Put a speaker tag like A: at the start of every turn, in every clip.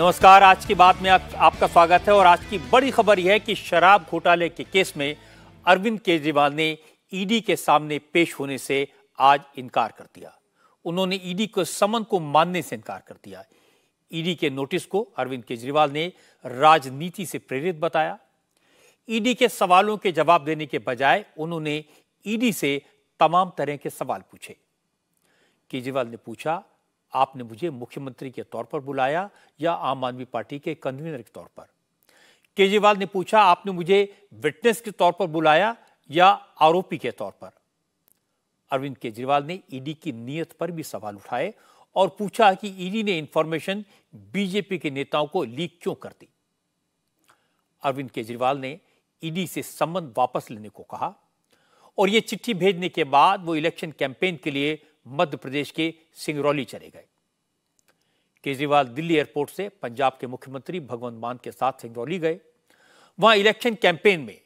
A: नमस्कार आज की बात में आप, आपका स्वागत है और आज की बड़ी खबर यह है कि शराब घोटाले के केस में अरविंद केजरीवाल ने ईडी के सामने पेश होने से आज इनकार कर दिया उन्होंने ईडी को समन को मानने से इनकार कर दिया ईडी के नोटिस को अरविंद केजरीवाल ने राजनीति से प्रेरित बताया ईडी के सवालों के जवाब देने के बजाय उन्होंने ईडी से तमाम तरह के सवाल पूछे केजरीवाल ने पूछा आपने मुझे मुख्यमंत्री के तौर पर बुलाया या आम आदमी पार्टी के कन्वीनर के तौर पर केजरीवाल ने पूछा आपने मुझे विटनेस के तौर पर बुलाया या आरोपी के तौर पर अरविंद केजरीवाल ने ईडी e की नीयत पर भी सवाल उठाए और पूछा कि ईडी e ने इंफॉर्मेशन बीजेपी के नेताओं को लीक क्यों कर दी अरविंद केजरीवाल ने ईडी e से संबंध वापस लेने को कहा और यह चिट्ठी भेजने के बाद वो इलेक्शन कैंपेन के लिए मध्य प्रदेश के सिंगरौली चले गए केजरीवाल दिल्ली एयरपोर्ट से पंजाब के मुख्यमंत्री भगवंत मान के साथ सिंगरौली गए वहां इलेक्शन कैंपेन में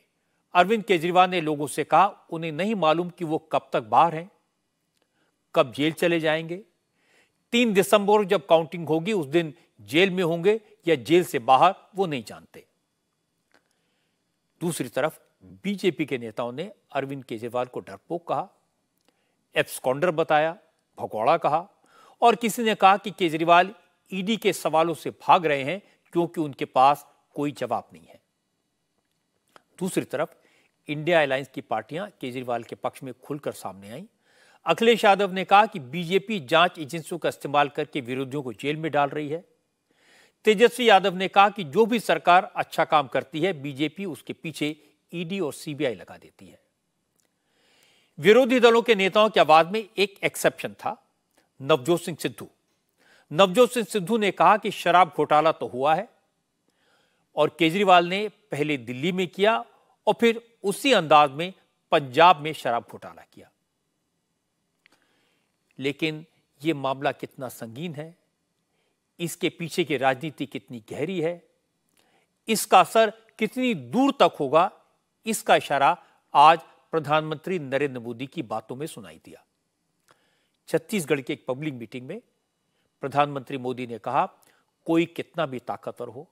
A: अरविंद केजरीवाल ने लोगों से कहा उन्हें नहीं मालूम कि वो कब तक बाहर हैं कब जेल चले जाएंगे तीन दिसंबर जब काउंटिंग होगी उस दिन जेल में होंगे या जेल से बाहर वो नहीं जानते दूसरी तरफ बीजेपी के नेताओं ने अरविंद केजरीवाल को डरपोक कहा एब्सकॉन्डर बताया भगौड़ा कहा और किसी ने कहा कि केजरीवाल ईडी के सवालों से भाग रहे हैं क्योंकि उनके पास कोई जवाब नहीं है दूसरी तरफ इंडिया एयरलाइंस की पार्टियां केजरीवाल के पक्ष में खुलकर सामने आईं अखिलेश यादव ने कहा कि बीजेपी जांच एजेंसियों का इस्तेमाल करके विरोधियों को जेल में डाल रही है तेजस्वी यादव ने कहा कि जो भी सरकार अच्छा काम करती है बीजेपी उसके पीछे ईडी और सीबीआई लगा देती है विरोधी दलों के नेताओं की आवाज में एक एक्सेप्शन था नवजोत सिंह सिद्धू नवजोत सिंह सिद्धू ने कहा कि शराब घोटाला तो हुआ है और केजरीवाल ने पहले दिल्ली में किया और फिर उसी अंदाज में पंजाब में शराब घोटाला किया लेकिन यह मामला कितना संगीन है इसके पीछे की राजनीति कितनी गहरी है इसका असर कितनी दूर तक होगा इसका इशारा आज प्रधानमंत्री नरेंद्र मोदी की बातों में सुनाई दिया छत्तीसगढ़ की एक पब्लिक मीटिंग में प्रधानमंत्री मोदी ने कहा कोई कितना भी ताकतवर हो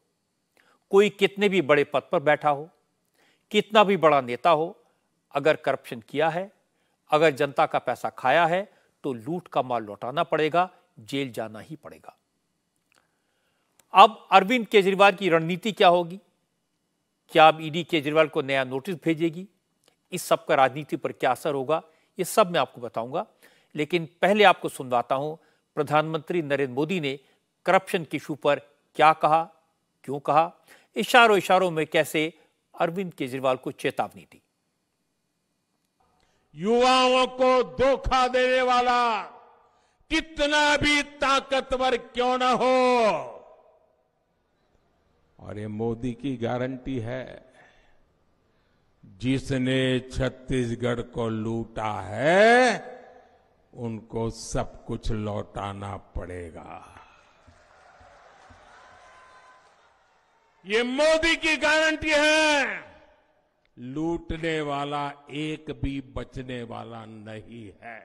A: कोई कितने भी बड़े पद पर बैठा हो कितना भी बड़ा नेता हो अगर करप्शन किया है अगर जनता का पैसा खाया है तो लूट का माल लौटाना पड़ेगा जेल जाना ही पड़ेगा अब अरविंद केजरीवाल की रणनीति क्या होगी क्या अब ईडी केजरीवाल को नया नोटिस भेजेगी इस सब का राजनीति पर क्या असर होगा ये सब मैं आपको बताऊंगा लेकिन पहले आपको सुनवाता हूं प्रधानमंत्री नरेंद्र मोदी ने करप्शन के इशू पर क्या कहा क्यों कहा इशारों इशारों में कैसे अरविंद केजरीवाल को चेतावनी दी युवाओं को धोखा देने वाला
B: कितना भी ताकतवर क्यों ना हो और ये मोदी की गारंटी है जिसने छत्तीसगढ़ को लूटा है उनको सब कुछ लौटाना पड़ेगा ये मोदी की गारंटी है लूटने वाला एक भी बचने वाला नहीं है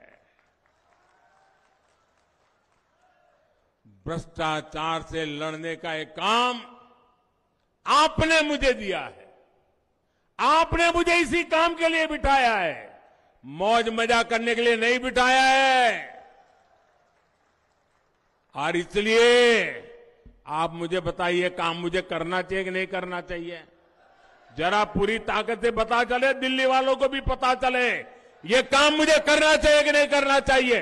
B: भ्रष्टाचार से लड़ने का एक काम आपने मुझे दिया है आपने मुझे इसी काम के लिए बिठाया है मौज मजा करने के लिए नहीं बिठाया है और इसलिए आप मुझे बताइए काम मुझे करना चाहिए कि नहीं करना चाहिए जरा पूरी ताकत से पता चले दिल्ली वालों को भी पता चले ये काम मुझे करना चाहिए कि नहीं करना चाहिए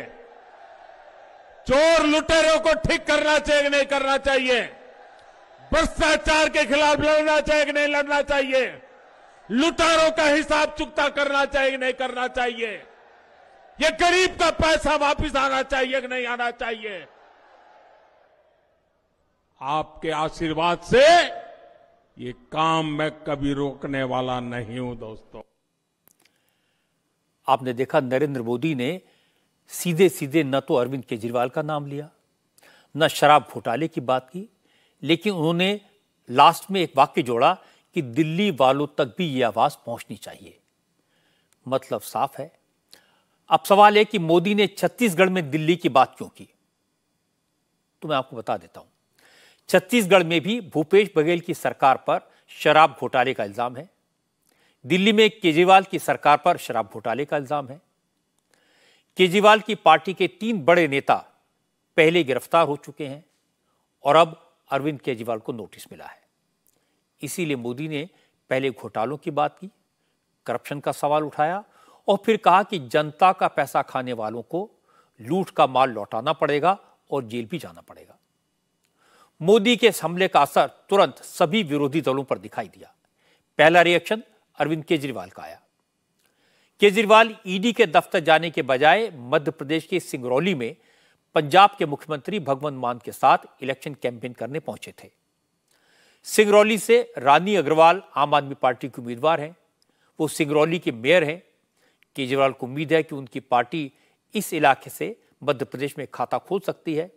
B: चोर लुटेरों को ठीक करना चाहिए कि नहीं करना चाहिए भ्रष्टाचार के खिलाफ लड़ना चाहिए कि नहीं लड़ना चाहिए लुटारों का हिसाब चुकता करना चाहिए कि नहीं करना चाहिए ये गरीब का पैसा वापस आना चाहिए कि नहीं आना चाहिए आपके आशीर्वाद से ये काम मैं कभी रोकने वाला नहीं हूं दोस्तों
A: आपने देखा नरेंद्र मोदी ने सीधे सीधे न तो अरविंद केजरीवाल का नाम लिया न शराब घोटाले की बात की लेकिन उन्होंने लास्ट में एक वाक्य जोड़ा कि दिल्ली वालों तक भी ये आवाज़ पहुंचनी चाहिए मतलब साफ है अब सवाल है कि मोदी ने छत्तीसगढ़ में दिल्ली की बात क्यों की तो मैं आपको बता देता हूं छत्तीसगढ़ में भी भूपेश बघेल की सरकार पर शराब घोटाले का इल्जाम है दिल्ली में केजरीवाल की सरकार पर शराब घोटाले का इल्जाम है केजरीवाल की पार्टी के तीन बड़े नेता पहले गिरफ्तार हो चुके हैं और अब अरविंद केजरीवाल को नोटिस मिला है इसीलिए मोदी ने पहले घोटालों की बात की करप्शन का सवाल उठाया और फिर कहा कि जनता का पैसा खाने वालों को लूट का माल लौटाना पड़ेगा और जेल भी जाना पड़ेगा मोदी के इस हमले का असर तुरंत सभी विरोधी दलों पर दिखाई दिया पहला रिएक्शन अरविंद केजरीवाल का आया केजरीवाल ईडी e के दफ्तर जाने के बजाय मध्य प्रदेश के सिंगरौली में पंजाब के मुख्यमंत्री भगवंत मान के साथ इलेक्शन कैंपेन करने पहुंचे थे सिंगरौली से रानी अग्रवाल आम आदमी पार्टी के उम्मीदवार हैं वो सिंगरौली के मेयर हैं केजरीवाल को उम्मीद है कि उनकी पार्टी इस इलाके से मध्य प्रदेश में खाता खोल सकती है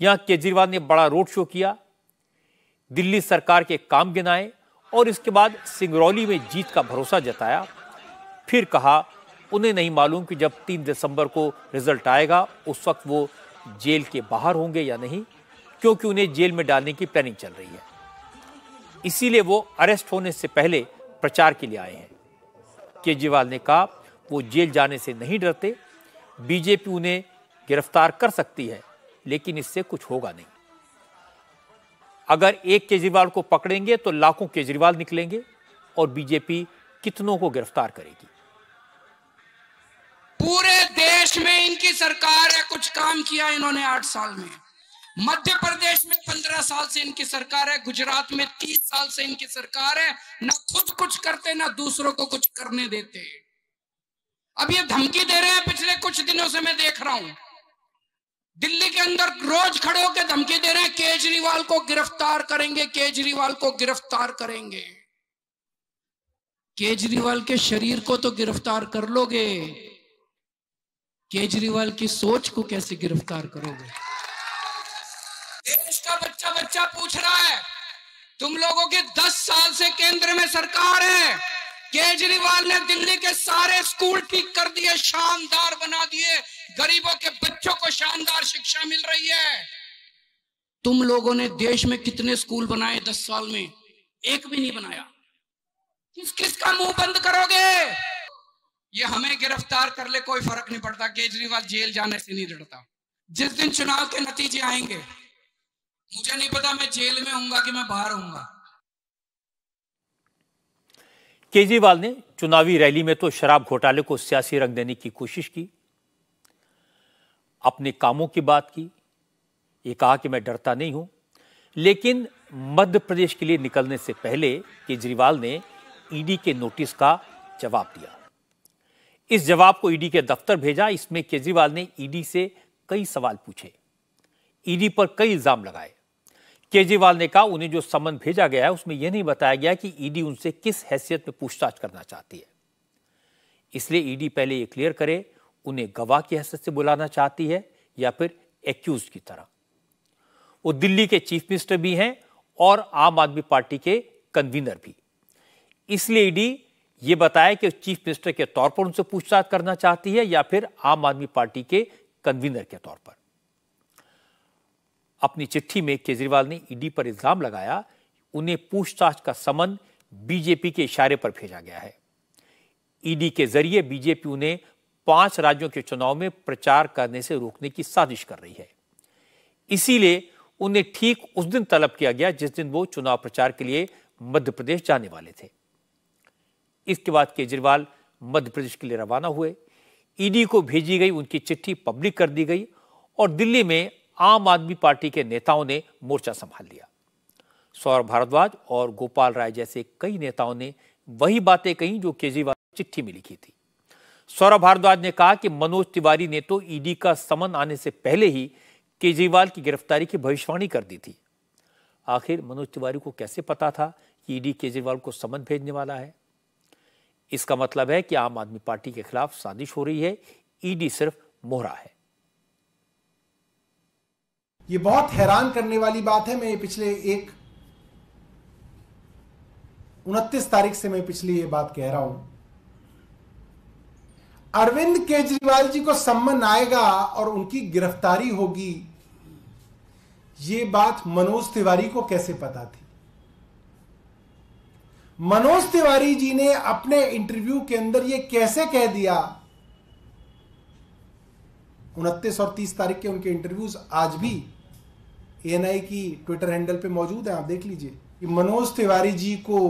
A: यहाँ केजरीवाल ने बड़ा रोड शो किया दिल्ली सरकार के काम गिनाए और इसके बाद सिंगरौली में जीत का भरोसा जताया फिर कहा उन्हें नहीं मालूम कि जब तीन दिसंबर को रिजल्ट आएगा उस वक्त वो जेल के बाहर होंगे या नहीं क्योंकि उन्हें जेल में डालने की प्लानिंग चल रही है इसीलिए वो अरेस्ट होने से पहले प्रचार के लिए आए हैं केजरीवाल ने कहा वो जेल जाने से नहीं डरते बीजेपी उन्हें गिरफ्तार कर सकती है लेकिन इससे कुछ होगा नहीं अगर एक केजरीवाल को पकड़ेंगे तो लाखों केजरीवाल निकलेंगे और बीजेपी कितनों को गिरफ्तार करेगी
C: पूरे देश में इनकी सरकार है कुछ काम किया इन्होंने आठ साल में मध्य प्रदेश में पंद्रह साल से इनकी सरकार है गुजरात में तीस साल से इनकी सरकार है ना खुद कुछ करते ना दूसरों को कुछ करने देते अब ये धमकी दे रहे हैं पिछले कुछ दिनों से मैं देख रहा हूं दिल्ली के अंदर रोज खड़े होकर धमकी दे रहे हैं केजरीवाल को गिरफ्तार करेंगे केजरीवाल को गिरफ्तार करेंगे केजरीवाल के शरीर को तो गिरफ्तार कर लोगे केजरीवाल की सोच को कैसे गिरफ्तार करोगे देश का बच्चा बच्चा पूछ रहा है तुम लोगों के दस साल से केंद्र में सरकार है केजरीवाल ने दिल्ली के सारे स्कूल ठीक कर दिए शानदार बना दिए गरीबों के बच्चों को शानदार शिक्षा मिल रही है तुम लोगों ने देश में कितने स्कूल बनाए दस साल में एक भी नहीं बनाया किस किस का मुंह बंद करोगे ये हमें गिरफ्तार कर ले कोई फर्क नहीं पड़ता केजरीवाल जेल जाने से नहीं डरता जिस दिन चुनाव के नतीजे आएंगे मुझे नहीं पता मैं जेल में हूंगा कि मैं बाहर हूंगा
A: केजरीवाल ने चुनावी रैली में तो शराब घोटाले को सियासी रंग देने की कोशिश की अपने कामों की बात की ये कहा कि मैं डरता नहीं हूं लेकिन मध्य प्रदेश के लिए निकलने से पहले केजरीवाल ने ईडी के नोटिस का जवाब दिया इस जवाब को ईडी के दफ्तर भेजा इसमें केजरीवाल ने ईडी से कई सवाल पूछे ईडी पर कई इल्जाम लगाए केजरीवाल ने कहा उन्हें जो समन भेजा गया है उसमें यह नहीं बताया गया कि ईडी उनसे किस हैसियत में पूछताछ करना चाहती है इसलिए ईडी पहले यह क्लियर करे उन्हें गवाह की हैसियत से बुलाना चाहती है या फिर एक्यूज की तरह वो दिल्ली के चीफ मिनिस्टर भी हैं और आम आदमी पार्टी के कन्वीनर भी इसलिए ईडी ये बताया कि चीफ मिनिस्टर के तौर पर उनसे पूछताछ करना चाहती है या फिर आम आदमी पार्टी के कन्वीनर के तौर पर अपनी चिट्ठी में केजरीवाल ने ईडी पर इल्जाम लगाया उन्हें पूछताछ का समन बीजेपी के इशारे पर भेजा गया है ईडी के जरिए बीजेपी उन्हें पांच राज्यों के चुनाव में प्रचार करने से रोकने की साजिश कर रही है इसीलिए उन्हें ठीक उस दिन तलब किया गया जिस दिन वो चुनाव प्रचार के लिए मध्य प्रदेश जाने वाले थे इसके बाद केजरीवाल मध्य प्रदेश के लिए रवाना हुए ईडी को भेजी गई उनकी चिट्ठी पब्लिक कर दी गई और दिल्ली में आम आदमी पार्टी के नेताओं ने मोर्चा संभाल लिया सौरभ भारद्वाज और गोपाल राय जैसे कई नेताओं ने वही बातें कही जो केजरीवाल चिट्ठी में लिखी थी सौरभ भारद्वाज ने कहा कि मनोज तिवारी ने तो ईडी का समन आने से पहले ही केजरीवाल की गिरफ्तारी की भविष्यवाणी कर दी थी आखिर मनोज तिवारी को कैसे पता था कि ईडी केजरीवाल को समन भेजने वाला है इसका मतलब है कि आम आदमी पार्टी के खिलाफ साजिश हो रही है ईडी सिर्फ मोहरा है ये
D: बहुत हैरान करने वाली बात है मैं ये पिछले एक उनतीस तारीख से मैं पिछली ये बात कह रहा हूं अरविंद केजरीवाल जी को सम्मन आएगा और उनकी गिरफ्तारी होगी ये बात मनोज तिवारी को कैसे पता थी मनोज तिवारी जी ने अपने इंटरव्यू के अंदर यह कैसे कह दिया उनतीस और तीस तारीख के उनके इंटरव्यूज आज भी ए की ट्विटर हैंडल पे मौजूद है आप देख लीजिए कि मनोज तिवारी जी को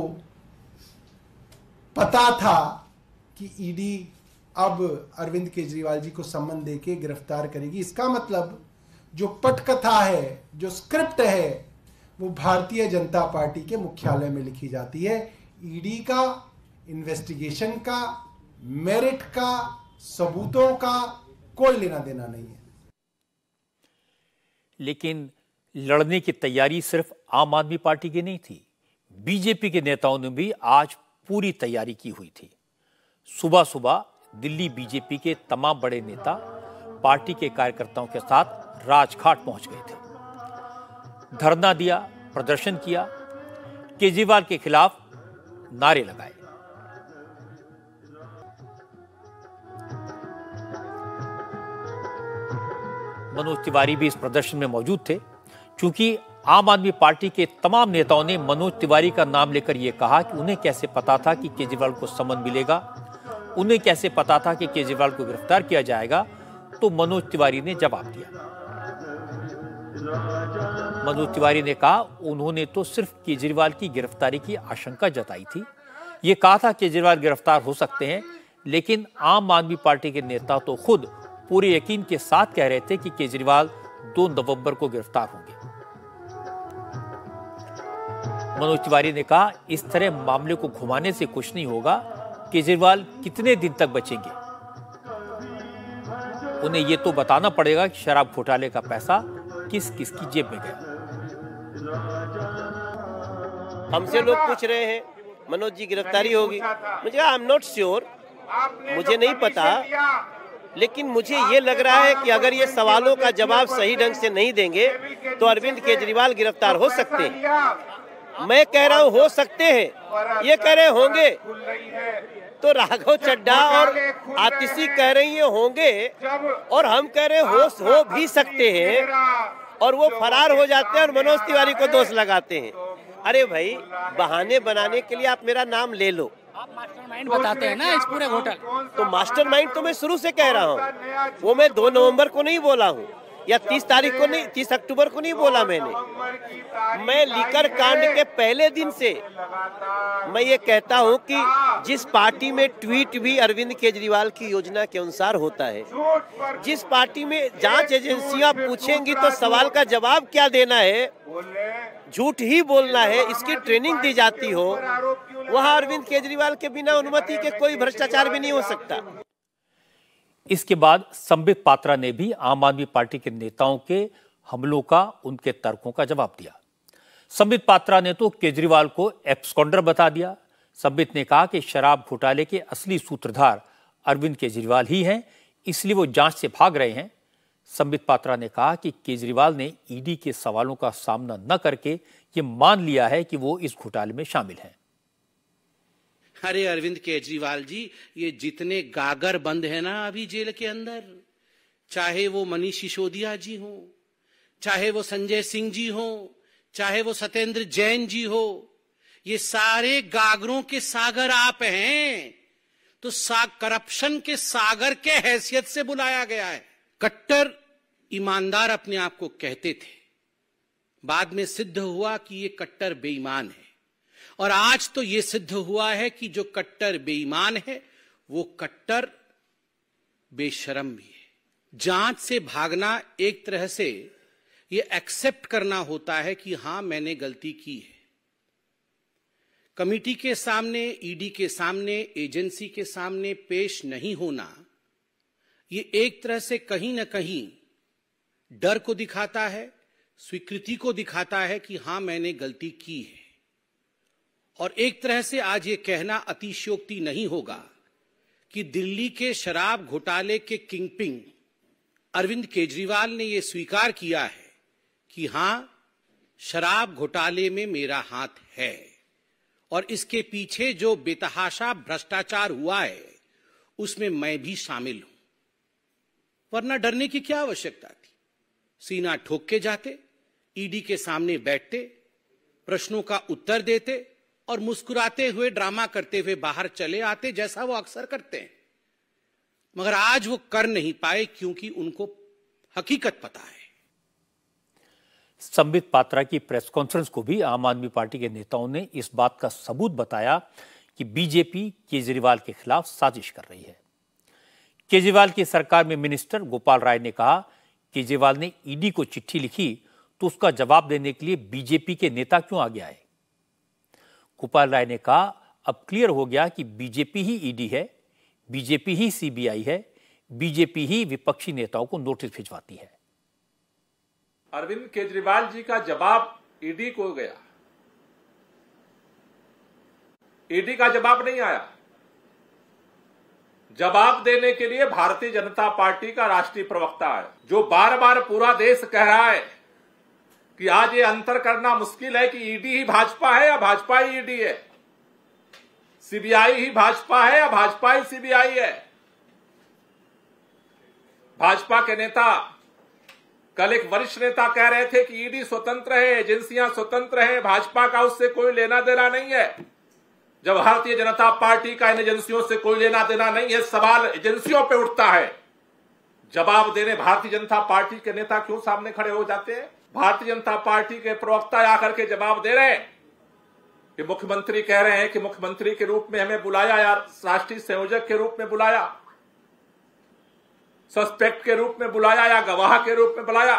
D: पता था कि ईडी e अब अरविंद केजरीवाल जी को सम्मन देके गिरफ्तार करेगी इसका मतलब जो पटकथा है जो स्क्रिप्ट है वो भारतीय जनता पार्टी के मुख्यालय में लिखी जाती है ईडी e का इन्वेस्टिगेशन का मेरिट का सबूतों का कोई लेना देना नहीं है
A: लेकिन लड़ने की तैयारी सिर्फ आम आदमी पार्टी की नहीं थी बीजेपी के नेताओं ने भी आज पूरी तैयारी की हुई थी सुबह सुबह दिल्ली बीजेपी के तमाम बड़े नेता पार्टी के कार्यकर्ताओं के साथ राजघाट पहुंच गए थे धरना दिया प्रदर्शन किया केजरीवाल के खिलाफ नारे लगाए मनोज तिवारी भी इस प्रदर्शन में मौजूद थे क्योंकि आम आदमी पार्टी के तमाम नेताओं ने मनोज तिवारी का नाम लेकर यह कहा कि उन्हें कैसे पता था कि केजरीवाल को समन मिलेगा उन्हें कैसे पता था कि केजरीवाल को गिरफ्तार किया जाएगा तो मनोज तिवारी ने जवाब दिया मनोज तिवारी ने कहा उन्होंने तो सिर्फ केजरीवाल की गिरफ्तारी की आशंका जताई थी ये कहा था केजरीवाल गिरफ्तार हो सकते हैं लेकिन आम आदमी पार्टी के नेता तो खुद पूरे यकीन के साथ कह रहे थे कि केजरीवाल दो नवंबर को गिरफ्तार होंगे मनोज तिवारी ने कहा इस तरह मामले को घुमाने से कुछ नहीं होगा केजरीवाल कितने दिन तक बचेंगे उन्हें यह तो बताना पड़ेगा कि शराब घोटाले
E: का पैसा किस किस की जेब में गया हमसे लोग पूछ रहे हैं मनोज जी गिरफ्तारी होगी मुझे आई एम नॉट श्योर
C: मुझे नहीं पता
E: लेकिन मुझे ये लग रहा है कि अगर ये सवालों का जवाब सही ढंग से नहीं देंगे तो अरविंद केजरीवाल गिरफ्तार हो सकते हैं मैं कह रहा हूँ हो सकते हैं ये कह रहे होंगे तो राघव चड्डा और आतिशी कह रही है होंगे और हम कह रहे हो हो भी सकते हैं और वो फरार हो जाते हैं और मनोज तिवारी को दोष लगाते हैं तो अरे भाई बहाने बनाने के लिए आप मेरा नाम ले लो
C: मास्टरमाइंड बताते हैं ना इस पूरे होटल तो मास्टरमाइंड
E: तो मैं शुरू से कह रहा
C: हूँ वो मैं दो
E: नवंबर को नहीं बोला हूँ या तीस तारीख को नहीं तीस अक्टूबर को नहीं बोला मैंने मैं लीकर कांड के पहले दिन से मैं ये कहता हूँ कि जिस पार्टी में ट्वीट भी अरविंद केजरीवाल की योजना के अनुसार होता है जिस पार्टी में जांच एजेंसियां पूछेंगी तो सवाल का जवाब क्या देना है झूठ ही बोलना है इसकी ट्रेनिंग दी जाती हो वहाँ अरविंद केजरीवाल के बिना अनुमति के कोई भ्रष्टाचार भी नहीं हो सकता
A: इसके बाद संबित पात्रा ने भी आम आदमी पार्टी के नेताओं के हमलों का उनके तर्कों का जवाब दिया संबित पात्रा ने तो केजरीवाल को एप्सकॉन्डर बता दिया संबित ने कहा कि शराब घोटाले के असली सूत्रधार अरविंद केजरीवाल ही हैं इसलिए वो जांच से भाग रहे हैं संबित पात्रा ने कहा कि केजरीवाल ने ईडी के सवालों का सामना न करके ये मान लिया है कि वो इस घोटाले में शामिल हैं
F: अरे अरविंद केजरीवाल जी ये जितने गागर बंद है ना अभी जेल के अंदर चाहे वो मनीष सिसोदिया जी हो चाहे वो संजय सिंह जी हो चाहे वो सत्येंद्र जैन जी हो ये सारे गागरों के सागर आप हैं तो सा करप्शन के सागर के हैसियत से बुलाया गया है कट्टर ईमानदार अपने आप को कहते थे बाद में सिद्ध हुआ कि ये कट्टर बेईमान है और आज तो यह सिद्ध हुआ है कि जो कट्टर बेईमान है वो कट्टर बेशरम भी है जांच से भागना एक तरह से ये एक्सेप्ट करना होता है कि हां मैंने गलती की है कमिटी के सामने ईडी e के सामने एजेंसी के सामने पेश नहीं होना ये एक तरह से कहीं ना कहीं डर को दिखाता है स्वीकृति को दिखाता है कि हां मैंने गलती की है और एक तरह से आज ये कहना अतिशयोक्ति नहीं होगा कि दिल्ली के शराब घोटाले के किंगपिंग अरविंद केजरीवाल ने यह स्वीकार किया है कि हां शराब घोटाले में मेरा हाथ है और इसके पीछे जो बेतहाशा भ्रष्टाचार हुआ है उसमें मैं भी शामिल हूं वरना डरने की क्या आवश्यकता थी सीना ठोक के जाते ईडी के सामने बैठते प्रश्नों का उत्तर देते और मुस्कुराते हुए ड्रामा करते हुए बाहर चले आते जैसा वो अक्सर करते हैं मगर आज वो कर नहीं पाए क्योंकि उनको हकीकत पता है
A: संबित पात्रा की प्रेस कॉन्फ्रेंस को भी आम आदमी पार्टी के नेताओं ने इस बात का सबूत बताया कि बीजेपी केजरीवाल के खिलाफ साजिश कर रही है केजरीवाल की सरकार में मिनिस्टर गोपाल राय ने कहा केजरीवाल ने ईडी को चिट्ठी लिखी तो उसका जवाब देने के लिए बीजेपी के नेता क्यों आगे आए गोपाल राय ने कहा अब क्लियर हो गया कि बीजेपी ही ईडी e है बीजेपी ही सीबीआई है बीजेपी ही विपक्षी नेताओं को नोटिस भिजवाती है
G: अरविंद केजरीवाल जी का जवाब ईडी e को गया ईडी e का जवाब नहीं आया जवाब देने के लिए भारतीय जनता पार्टी का राष्ट्रीय प्रवक्ता है जो बार बार पूरा देश कह रहा है कि आज ये अंतर करना मुश्किल है कि ईडी ही भाजपा है या भाजपा ही ईडी है सीबीआई ही भाजपा है या भाजपा ही सीबीआई है भाजपा के नेता कल एक वरिष्ठ नेता कह रहे थे कि ईडी स्वतंत्र है एजेंसियां स्वतंत्र है भाजपा का उससे कोई लेना देना नहीं है जब भारतीय जनता पार्टी का इन एजेंसियों से कोई लेना देना नहीं है सवाल एजेंसियों पे उठता है जवाब देने भारतीय जनता पार्टी के नेता क्यों सामने खड़े हो जाते हैं भारतीय जनता पार्टी के प्रवक्ता आकर के जवाब दे रहे कि मुख्यमंत्री कह रहे हैं कि मुख्यमंत्री के रूप में हमें बुलाया यार राष्ट्रीय संयोजक के रूप में बुलाया सस्पेक्ट के रूप में बुलाया या गवाह के रूप में बुलाया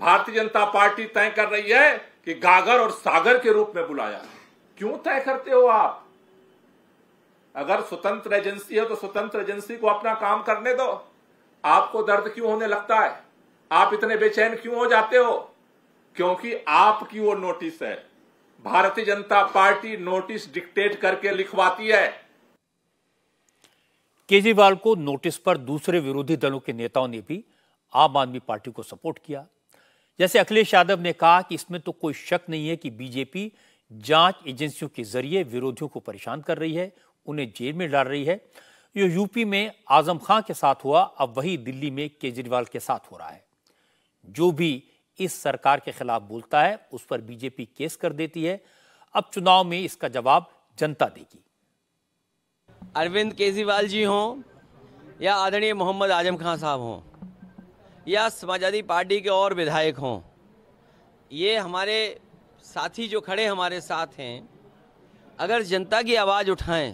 G: भारतीय जनता पार्टी तय कर रही है कि गागर और सागर के रूप में बुलाया क्यों तय करते हो आप अगर स्वतंत्र एजेंसी है तो स्वतंत्र एजेंसी को अपना काम करने दो आपको दर्द क्यों होने लगता है आप इतने बेचैन क्यों हो जाते हो क्योंकि आपकी वो नोटिस है भारतीय जनता पार्टी नोटिस डिक्टेट करके लिखवाती है
A: केजरीवाल को नोटिस पर दूसरे विरोधी दलों के नेताओं ने भी आम आदमी पार्टी को सपोर्ट किया जैसे अखिलेश यादव ने कहा कि इसमें तो कोई शक नहीं है कि बीजेपी जांच एजेंसियों के जरिए विरोधियों को परेशान कर रही है उन्हें जेल में डाल रही है जो यूपी में आजम खां के साथ हुआ अब वही दिल्ली में केजरीवाल के साथ हो रहा है जो भी इस सरकार के खिलाफ बोलता है उस पर बीजेपी केस कर देती है अब चुनाव में इसका जवाब जनता देगी अरविंद केजरीवाल जी हों या आदरणीय मोहम्मद आजम खान साहब हों या समाजवादी पार्टी के और विधायक हों ये हमारे साथी जो खड़े हमारे साथ
E: हैं अगर जनता की आवाज़ उठाएं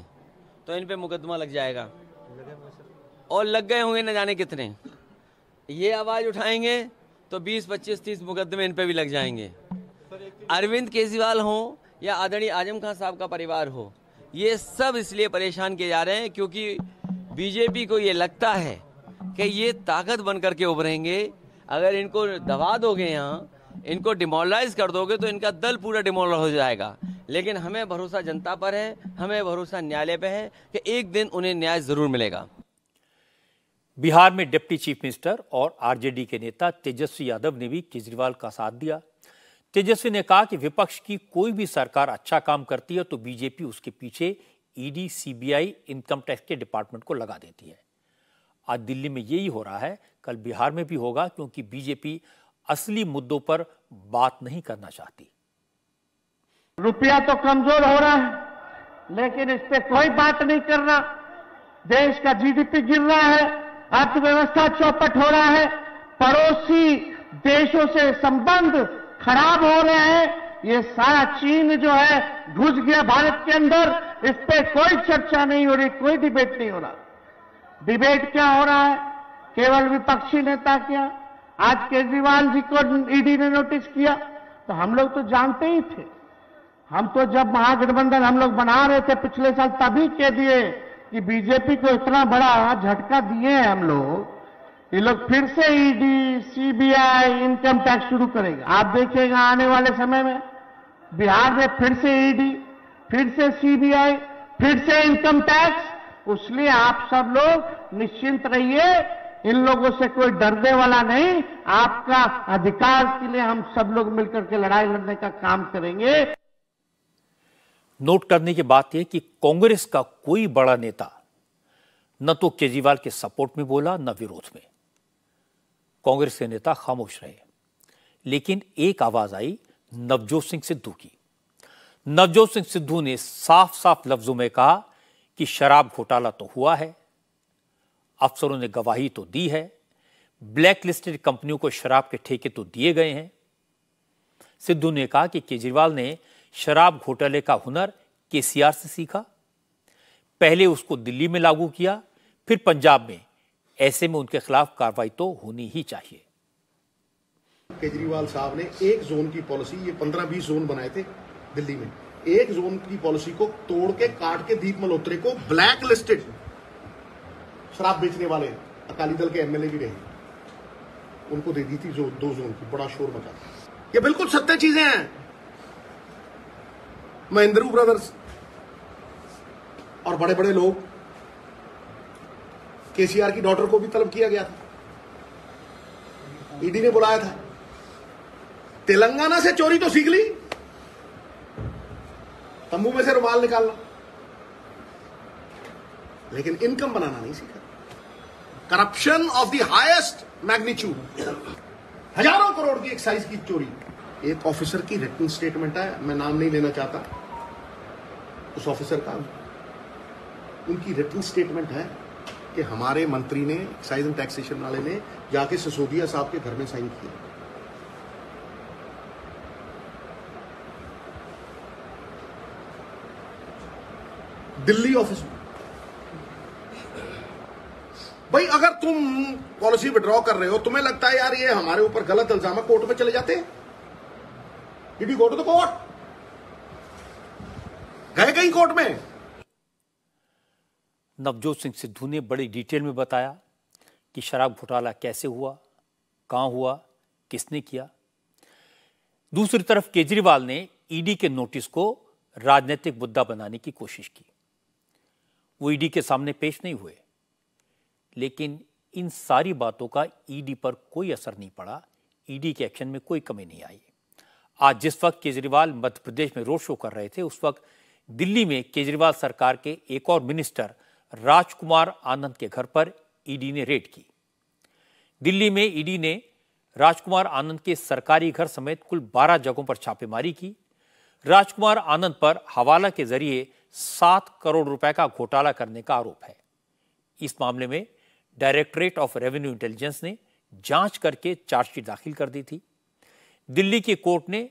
E: तो इन पे मुकदमा लग जाएगा और लग गए होंगे न जाने कितने ये आवाज़ उठाएंगे तो 20 25 30 मुकदमे इन पे भी लग जाएंगे अरविंद केजरीवाल हो या आदरणीय आजम खान साहब का परिवार हो ये सब इसलिए परेशान किए जा रहे हैं क्योंकि
A: बीजेपी को ये लगता है कि ये ताकत बन करके उभरेंगे अगर इनको दबा दोगे यहाँ इनको डिमोलाइज कर दोगे तो इनका दल पूरा डिमोल हो जाएगा लेकिन हमें भरोसा जनता पर है हमें भरोसा न्यायालय पर है कि एक दिन उन्हें न्याय ज़रूर मिलेगा बिहार में डिप्टी चीफ मिनिस्टर और आरजेडी के नेता तेजस्वी यादव ने भी केजरीवाल का साथ दिया तेजस्वी ने कहा कि विपक्ष की कोई भी सरकार अच्छा काम करती है तो बीजेपी उसके पीछे ईडी सीबीआई इनकम टैक्स के डिपार्टमेंट को लगा देती है आज दिल्ली में यही हो रहा है कल बिहार में भी होगा क्योंकि बीजेपी असली मुद्दों पर बात नहीं करना चाहती रुपया
H: तो कमजोर हो रहा है लेकिन इस पर कोई बात नहीं करना देश का जीडीपी गिर रहा है अर्थव्यवस्था चौपट हो रहा है पड़ोसी देशों से संबंध खराब हो रहे हैं ये सारा चीन जो है घुस गया भारत के अंदर इस पर कोई चर्चा नहीं हो रही कोई डिबेट नहीं हो रहा डिबेट क्या हो रहा है केवल विपक्षी नेता क्या आज केजरीवाल जी को ईडी e ने नोटिस किया तो हम लोग तो जानते ही थे हम तो जब महागठबंधन हम लोग बना रहे थे पिछले साल तभी कह दिए कि बीजेपी को इतना बड़ा झटका दिए हैं हम लोग ये लोग फिर से ईडी सीबीआई इनकम टैक्स शुरू करेगा आप देखिएगा आने वाले समय में बिहार में फिर से ईडी e फिर से सीबीआई फिर से इनकम टैक्स उसलिए आप सब लोग निश्चिंत रहिए इन लोगों से कोई डरने वाला नहीं आपका अधिकार के लिए हम सब लोग मिलकर के लड़ाई लड़ने का काम करेंगे
A: नोट करने की बात यह कि कांग्रेस का कोई बड़ा नेता न तो केजरीवाल के सपोर्ट में बोला न विरोध में कांग्रेस के नेता खामोश रहे लेकिन एक आवाज आई नवजोत सिंह सिद्धू की नवजोत सिंह सिद्धू ने साफ साफ लफ्जों में कहा कि शराब घोटाला तो हुआ है अफसरों ने गवाही तो दी है ब्लैकलिस्टेड कंपनियों को शराब के ठेके तो दिए गए हैं सिद्धू ने कहा कि केजरीवाल ने शराब घोटाले का हुनर केसीआर से सीखा पहले उसको दिल्ली में लागू किया फिर पंजाब में ऐसे में उनके खिलाफ कार्रवाई तो होनी ही चाहिए
I: केजरीवाल साहब ने एक जोन की पॉलिसी ये पंद्रह बीस जोन बनाए थे दिल्ली में एक जोन की पॉलिसी को तोड़ के काट के दीप मल्होत्रे को ब्लैक लिस्टेड शराब बेचने वाले अकाली दल के एमएलए भी रहे उनको दे दी थी जो दो जोन की बड़ा शोर मचा ये बिल्कुल सत्य चीजें हैं महेंद्रू ब्रदर्स और बड़े बड़े लोग केसीआर की डॉटर को भी तलब किया गया था ईडी e ने बुलाया था तेलंगाना से चोरी तो सीख ली तंबू में से रुमाल निकालना लेकिन इनकम बनाना नहीं सीखा corruption of the highest magnitude हजारों करोड़ की एक्साइज की चोरी एक ऑफिसर की रिटर्न स्टेटमेंट है मैं नाम नहीं लेना चाहता उस ऑफिसर का उनकी रिटर्न स्टेटमेंट है कि हमारे मंत्री ने एक्साइज एंड टैक्सेशन वाले ने जाके सिसोदिया साहब के घर में साइन किया दिल्ली ऑफिस भाई अगर तुम पॉलिसी विड्रॉ कर रहे हो तुम्हें लगता है यार ये हमारे ऊपर गलत इल्जाम है कोर्ट में चले जाते you go to the court
A: गए कहीं कोर्ट में नवजोत सिंह सिद्धू ने बड़ी डिटेल में बताया कि शराब घोटाला कैसे हुआ कहां हुआ किसने किया दूसरी तरफ केजरीवाल ने ईडी के नोटिस को राजनीतिक मुद्दा बनाने की कोशिश की वो ईडी के सामने पेश नहीं हुए लेकिन इन सारी बातों का ईडी पर कोई असर नहीं पड़ा ईडी के एक्शन में कोई कमी नहीं आई आज जिस वक्त केजरीवाल मध्य प्रदेश में रोड शो कर रहे थे उस वक्त दिल्ली में केजरीवाल सरकार के एक और मिनिस्टर राजकुमार आनंद के घर पर ईडी ने रेड की दिल्ली में ईडी ने राजकुमार आनंद के सरकारी घर समेत कुल 12 जगहों पर छापेमारी की राजकुमार आनंद पर हवाला के जरिए सात करोड़ रुपए का घोटाला करने का आरोप है इस मामले में डायरेक्टरेट ऑफ रेवेन्यू इंटेलिजेंस ने जांच करके चार्जशीट दाखिल कर दी थी दिल्ली की कोर्ट ने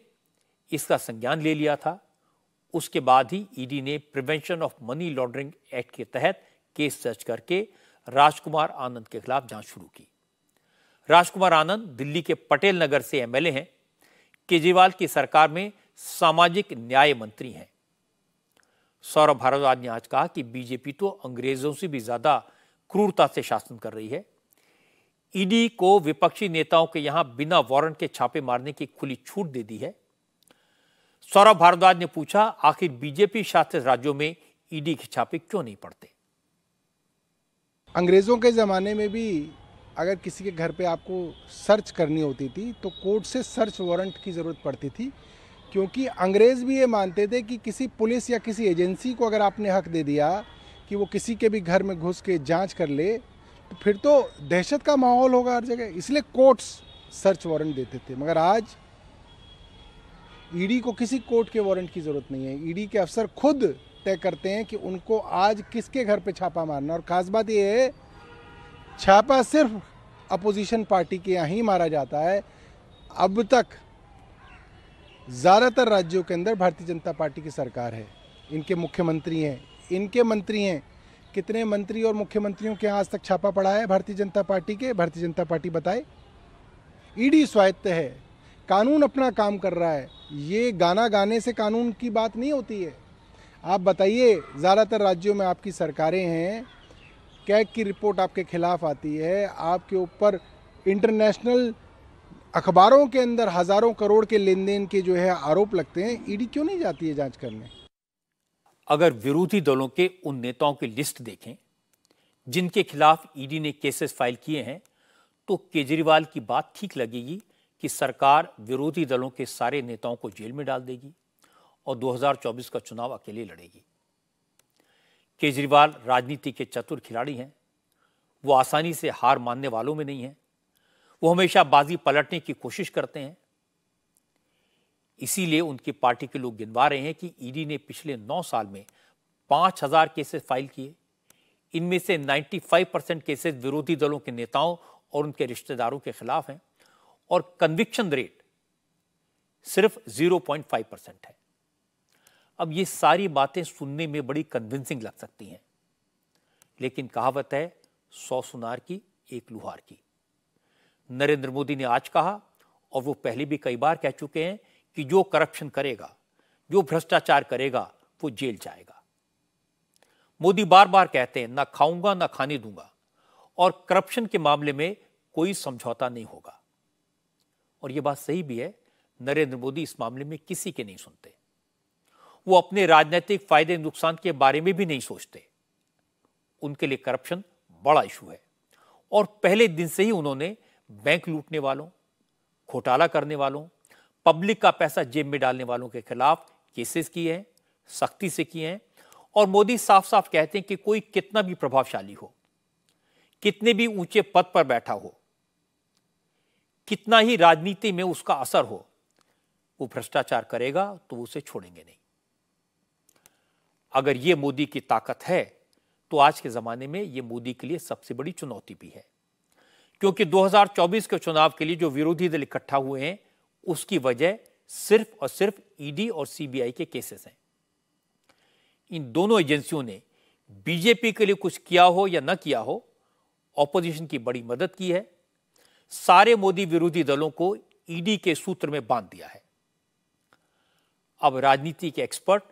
A: इसका संज्ञान ले लिया था उसके बाद ही ईडी e ने prevention of money laundering act के तहत केस दर्ज करके राजकुमार आनंद के खिलाफ जांच शुरू की राजकुमार आनंद दिल्ली के पटेल नगर से एमएलए हैं केजरीवाल की सरकार में सामाजिक न्याय मंत्री हैं सौरभ भारद्वाज ने आज कहा कि बीजेपी तो अंग्रेजों से भी ज्यादा क्रूरता से शासन कर रही है ईडी e को विपक्षी नेताओं के यहां बिना वारंट के छापे मारने की खुली छूट दे दी है सौरभ भारद्वाज ने पूछा आखिर बीजेपी शासित राज्यों में ईडी e के छापे क्यों नहीं पड़ते
D: अंग्रेजों के ज़माने में भी अगर किसी के घर पे आपको सर्च करनी होती थी तो कोर्ट से सर्च वारंट की ज़रूरत पड़ती थी क्योंकि अंग्रेज़ भी ये मानते थे कि किसी पुलिस या किसी एजेंसी को अगर आपने हक दे दिया कि वो किसी के भी घर में घुस के जांच कर ले तो फिर तो दहशत का माहौल होगा हर जगह इसलिए कोर्ट्स सर्च वारंट देते थे मगर आज ईडी को किसी कोर्ट के वारंट की ज़रूरत नहीं है ईडी के अफसर खुद तय करते हैं कि उनको आज किसके घर पे छापा मारना और ख़ास बात यह है छापा सिर्फ अपोजिशन पार्टी के यहाँ ही मारा जाता है अब तक ज़्यादातर राज्यों के अंदर भारतीय जनता पार्टी की सरकार है इनके मुख्यमंत्री हैं इनके मंत्री हैं कितने मंत्री और मुख्यमंत्रियों के यहाँ आज तक छापा पड़ा है भारतीय जनता पार्टी के भारतीय जनता पार्टी बताए ईडी स्वायत्त है कानून अपना काम कर रहा है ये गाना गाने से कानून की बात नहीं होती है आप बताइए ज़्यादातर राज्यों में आपकी सरकारें हैं कैक की रिपोर्ट आपके खिलाफ आती है आपके ऊपर इंटरनेशनल अखबारों के अंदर हज़ारों करोड़ के लेन देन के जो है आरोप लगते हैं ईडी क्यों नहीं जाती है जांच करने
A: अगर विरोधी दलों के उन नेताओं की लिस्ट देखें जिनके खिलाफ ईडी ने केसेस फाइल किए हैं तो केजरीवाल की बात ठीक लगेगी कि सरकार विरोधी दलों के सारे नेताओं को जेल में डाल देगी और 2024 का चुनाव अकेले लड़ेगी केजरीवाल राजनीति के चतुर खिलाड़ी हैं वो आसानी से हार मानने वालों में नहीं है वो हमेशा बाजी पलटने की कोशिश करते हैं इसीलिए उनकी पार्टी के लोग गिनवा रहे हैं कि ईडी ने पिछले नौ साल में पांच हजार केसेस फाइल किए इनमें से 95 परसेंट केसेस विरोधी दलों के नेताओं और उनके रिश्तेदारों के खिलाफ हैं और कन्विक्शन रेट सिर्फ 0.5 परसेंट है अब ये सारी बातें सुनने में बड़ी कन्विंसिंग लग सकती हैं लेकिन कहावत है सौ सुनार की एक लुहार की नरेंद्र मोदी ने आज कहा और वो पहले भी कई बार कह चुके हैं कि जो करप्शन करेगा जो भ्रष्टाचार करेगा वो जेल जाएगा मोदी बार बार कहते हैं ना खाऊंगा ना खाने दूंगा और करप्शन के मामले में कोई समझौता नहीं होगा और ये बात सही भी है नरेंद्र मोदी इस मामले में किसी के नहीं सुनते वो अपने राजनीतिक फायदे नुकसान के बारे में भी नहीं सोचते उनके लिए करप्शन बड़ा इशू है और पहले दिन से ही उन्होंने बैंक लूटने वालों घोटाला करने वालों पब्लिक का पैसा जेब में डालने वालों के खिलाफ केसेस किए हैं सख्ती से किए हैं और मोदी साफ साफ कहते हैं कि कोई कितना भी प्रभावशाली हो कितने भी ऊंचे पद पर बैठा हो कितना ही राजनीति में उसका असर हो वो भ्रष्टाचार करेगा तो उसे छोड़ेंगे नहीं अगर ये मोदी की ताकत है तो आज के ज़माने में ये मोदी के लिए सबसे बड़ी चुनौती भी है क्योंकि 2024 के चुनाव के लिए जो विरोधी दल इकट्ठा हुए हैं उसकी वजह सिर्फ और सिर्फ ईडी और सीबीआई के केसेस हैं इन दोनों एजेंसियों ने बीजेपी के लिए कुछ किया हो या न किया हो ऑपोजिशन की बड़ी मदद की है सारे मोदी विरोधी दलों को ईडी के सूत्र में बांध दिया है अब राजनीति के एक्सपर्ट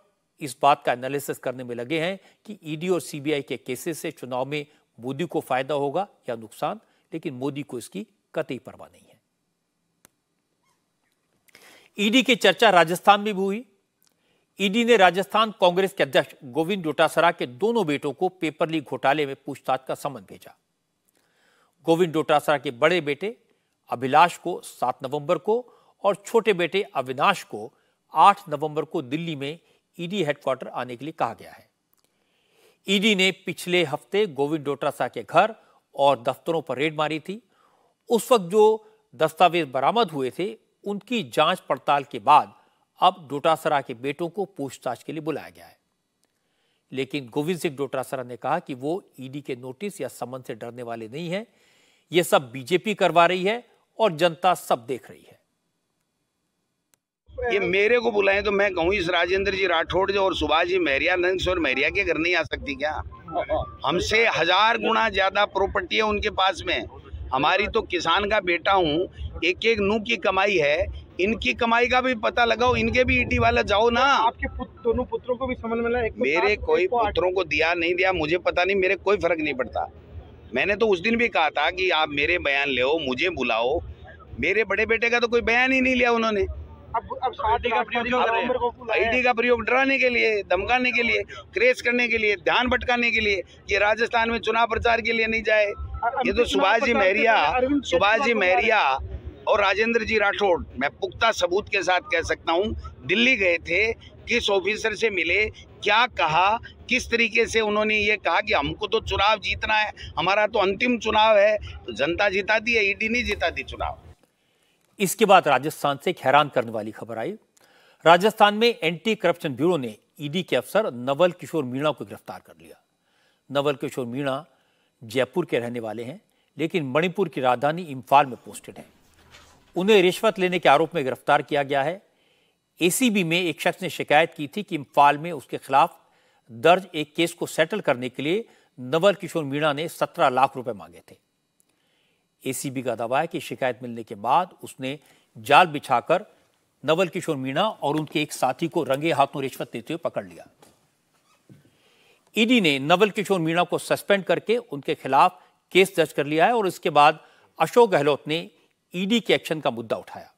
A: इस बात का एनालिसिस करने में लगे हैं कि ईडी और सीबीआई के केसेस से चुनाव में मोदी को फायदा होगा या नुकसान लेकिन मोदी को इसकी कतई परवाह नहीं है ईडी की चर्चा राजस्थान में भी हुई ईडी ने राजस्थान कांग्रेस के अध्यक्ष गोविंद डोटासरा के दोनों बेटों को पेपरली घोटाले में पूछताछ का समन भेजा गोविंद डोटासरा के बड़े बेटे अभिलाष को सात नवंबर को और छोटे बेटे अविनाश को आठ नवंबर को दिल्ली में ईडी हेडक्वार्टर आने के लिए कहा गया है ईडी ने पिछले हफ्ते गोविंद डोटासरा के घर और दफ्तरों पर रेड मारी थी उस वक्त जो दस्तावेज बरामद हुए थे उनकी जांच पड़ताल के बाद अब डोटासरा के बेटों को पूछताछ के लिए बुलाया गया है लेकिन गोविंद सिंह डोटासरा ने कहा कि वो ईडी के नोटिस या समन से डरने वाले नहीं हैं ये सब बीजेपी करवा रही है और जनता सब देख रही है
J: ये मेरे को बुलाएं तो मैं कहूँ इस राजेंद्र जी राठौड़ जी और सुभाष जी मेहरिया महरिया और मेहरिया के घर नहीं आ सकती क्या हमसे हजार गुना ज्यादा प्रॉपर्टी है उनके पास में हमारी तो किसान का बेटा हूँ एक एक नू की कमाई है इनकी कमाई का भी पता लगाओ इनके भी ईटी वाला जाओ ना आपके पुत, दोनों
K: पुत्रों को भी समझ में तो मेरे कोई
J: पुत्रों को दिया नहीं दिया मुझे पता नहीं मेरे कोई फर्क नहीं पड़ता मैंने तो उस दिन भी कहा था कि आप मेरे बयान ले मुझे बुलाओ मेरे बड़े बेटे का तो कोई बयान ही नहीं लिया उन्होंने अब अब आईडी का प्रयोग डराने के लिए धमकाने के लिए क्रेज करने के लिए ध्यान भटकाने के लिए ये राजस्थान में चुनाव प्रचार के लिए नहीं जाए ये तो सुभाष जी महरिया सुभाष जी महरिया और राजेंद्र जी राठौड़ मैं पुख्ता सबूत के साथ कह सकता हूँ दिल्ली गए थे किस ऑफिसर से मिले क्या कहा किस तरीके से उन्होंने ये कहा कि हमको तो चुनाव जीतना है हमारा तो अंतिम चुनाव है तो जनता दी है ईडी नहीं दी चुनाव
A: इसके बाद राजस्थान से हैरान करने वाली खबर आई राजस्थान में एंटी करप्शन ब्यूरो ने ईडी के अफसर नवल किशोर मीणा को गिरफ्तार कर लिया नवल किशोर मीणा जयपुर के रहने वाले हैं लेकिन मणिपुर की राजधानी इम्फाल में पोस्टेड हैं उन्हें रिश्वत लेने के आरोप में गिरफ्तार किया गया है एसीबी में एक शख्स ने शिकायत की थी कि इम्फाल में उसके खिलाफ दर्ज एक केस को सेटल करने के लिए नवल किशोर मीणा ने सत्रह लाख रुपए मांगे थे एसीबी का दावा है कि शिकायत मिलने के बाद उसने जाल बिछाकर नवल किशोर मीणा और उनके एक साथी को रंगे हाथों रिश्वत देते हुए पकड़ लिया ईडी ने नवल किशोर मीणा को सस्पेंड करके उनके खिलाफ केस दर्ज कर लिया है और इसके बाद अशोक गहलोत ने ईडी के एक्शन का मुद्दा उठाया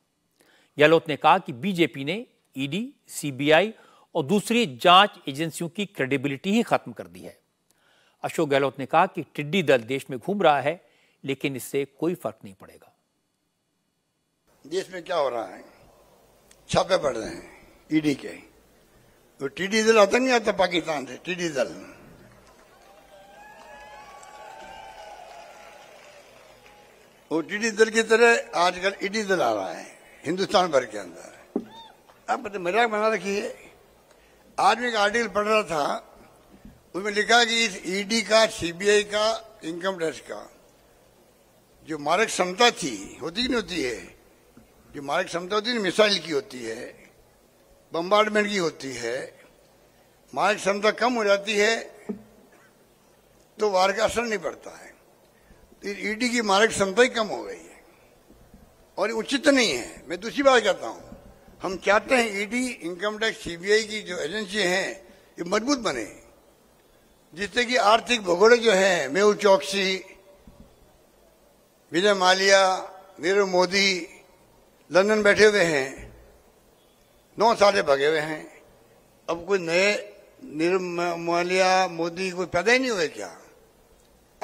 A: गहलोत ने कहा कि बीजेपी ने ईडी e सीबीआई और दूसरी जांच एजेंसियों की क्रेडिबिलिटी ही खत्म कर दी है अशोक गहलोत ने कहा कि टिड्डी दल देश में घूम रहा है लेकिन इससे कोई फर्क नहीं पड़ेगा
L: देश में क्या हो रहा है छापे पड़ रहे हैं ईडी e के तो टीडी दल आता नहीं आता पाकिस्तान से टीडी दल वो टीडी दल की तरह आजकल ईडी e दल आ रहा है हिंदुस्तान भर के अंदर आप मजाक बना रखी आज आदमी एक आर्टिकल पढ़ रहा था उसमें लिखा कि इस ईडी e का सीबीआई का इनकम टैक्स का जो मारक क्षमता थी होती नहीं होती है जो मारक क्षमता होती है मिसाइल की होती है बम्बार्डमेंट की होती है मारक क्षमता कम हो जाती है तो वार का असर नहीं पड़ता है ईडी तो e की मारक क्षमता ही कम हो गई और उचित नहीं है मैं दूसरी बात कहता हूँ हम चाहते हैं ईडी इनकम टैक्स सीबीआई की जो एजेंसी है ये मजबूत बने जिससे कि आर्थिक भगोड़े जो है मेहू चौकसी विजय मालिया नीरव मोदी लंदन बैठे हुए हैं नौ साले भगे हुए हैं अब कोई नए नीरव मालिया मोदी कोई पैदा ही नहीं हुए क्या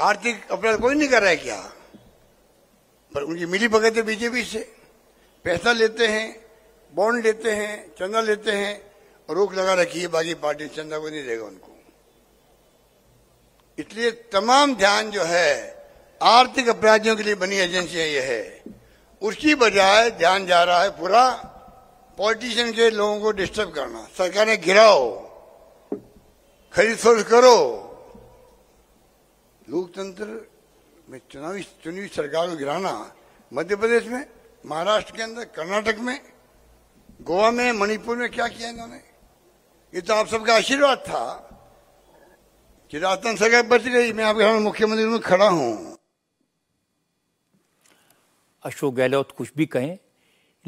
L: आर्थिक अपराध कोई नहीं कर रहा है क्या पर उनकी मिली भगत है बीजेपी से पैसा लेते हैं बॉन्ड लेते हैं चंदा लेते हैं और रोक लगा रखी है बाकी पार्टी चंदा को नहीं देगा उनको इसलिए तमाम ध्यान जो है आर्थिक अपराधियों के लिए बनी एजेंसियां यह है उसकी बजाय ध्यान जा रहा है पूरा पॉलिटिशियन के लोगों को डिस्टर्ब करना सरकार ने घिराओ खरीद फरोख करो लोकतंत्र में चुनावी चुनी सरकार को गिराना मध्य प्रदेश में महाराष्ट्र के अंदर कर्नाटक में गोवा में मणिपुर में क्या किया इन्होंने ये तो आप सबका आशीर्वाद था चिरातन सरकार बच गई मैं आपके सामने मुख्यमंत्री में खड़ा हूं
A: अशोक गहलोत कुछ भी कहें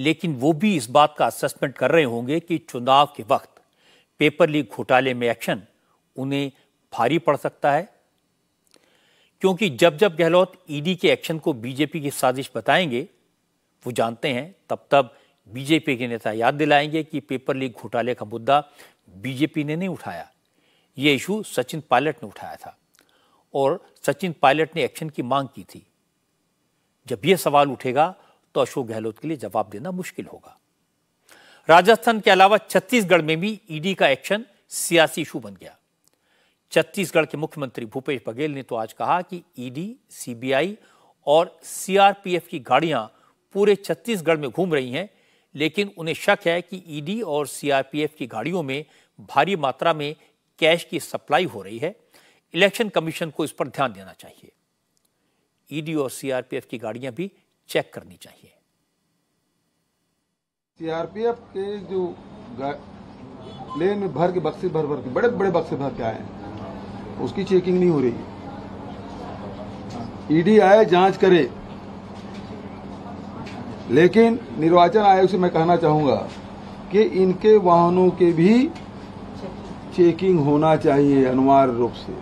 A: लेकिन वो भी इस बात का असेसमेंट कर रहे होंगे कि चुनाव के वक्त पेपर लीक घोटाले में एक्शन उन्हें भारी पड़ सकता है क्योंकि जब जब गहलोत ईडी e के एक्शन को बीजेपी की साजिश बताएंगे वो जानते हैं तब तब बीजेपी के नेता याद दिलाएंगे कि पेपर लीक घोटाले का मुद्दा बीजेपी ने नहीं उठाया ये इशू सचिन पायलट ने उठाया था और सचिन पायलट ने एक्शन की मांग की थी जब यह सवाल उठेगा तो अशोक गहलोत के लिए जवाब देना मुश्किल होगा राजस्थान के अलावा छत्तीसगढ़ में भी ईडी e का एक्शन सियासी इशू बन गया छत्तीसगढ़ के मुख्यमंत्री भूपेश बघेल ने तो आज कहा कि ईडी सीबीआई और सीआरपीएफ की गाड़ियां पूरे छत्तीसगढ़ में घूम रही हैं लेकिन उन्हें शक है कि ईडी और सीआरपीएफ की गाड़ियों में भारी मात्रा में कैश की सप्लाई हो रही है इलेक्शन कमीशन को इस पर ध्यान देना चाहिए ईडी और सीआरपीएफ की गाड़ियां भी चेक करनी चाहिए
K: सीआरपीएफ के जो प्लेन में भर के बक्से भर भर के बड़े बड़े बक्से भर के आए हैं उसकी चेकिंग नहीं हो रही ईडी e आए जांच करे लेकिन निर्वाचन आयोग से मैं कहना चाहूंगा कि इनके वाहनों के भी चेकिंग होना चाहिए अनिवार्य रूप से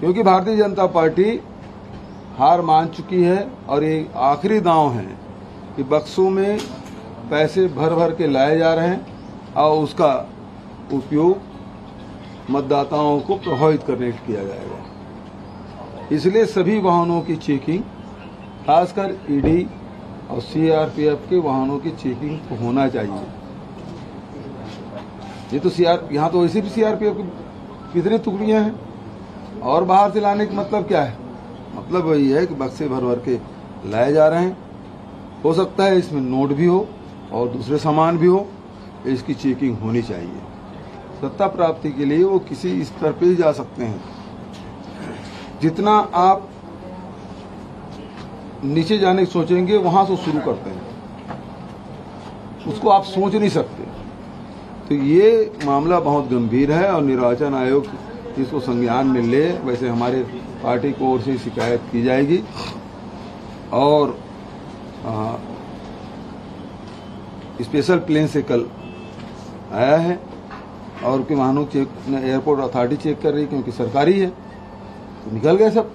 K: क्योंकि भारतीय जनता पार्टी हार मान चुकी है और ये आखिरी दांव है कि बक्सों में पैसे भर भर के लाए जा रहे हैं और उसका उपयोग मतदाताओं को प्रभावित करने किया जाएगा इसलिए सभी वाहनों की चेकिंग खासकर ईडी e और सीआरपीएफ के वाहनों की चेकिंग तो होना चाहिए ये तो सीआर यहाँ तो वैसे भी सीआरपीएफ की कितने टुकड़ियाँ हैं और बाहर से लाने का मतलब क्या है मतलब वही है कि बक्से भर भर के लाए जा रहे हैं हो सकता है इसमें नोट भी हो और दूसरे सामान भी हो इसकी चेकिंग होनी चाहिए सत्ता प्राप्ति के लिए वो किसी स्तर पे जा सकते हैं जितना आप नीचे जाने सोचेंगे वहां से शुरू करते हैं उसको आप सोच नहीं सकते तो ये मामला बहुत गंभीर है और निर्वाचन आयोग इसको संज्ञान में ले वैसे हमारे पार्टी को ओर से शिकायत की जाएगी और स्पेशल प्लेन से कल आया है और उनके वाहनों चेक एयरपोर्ट अथॉरिटी चेक कर रही क्योंकि सरकारी है तो निकल गए सब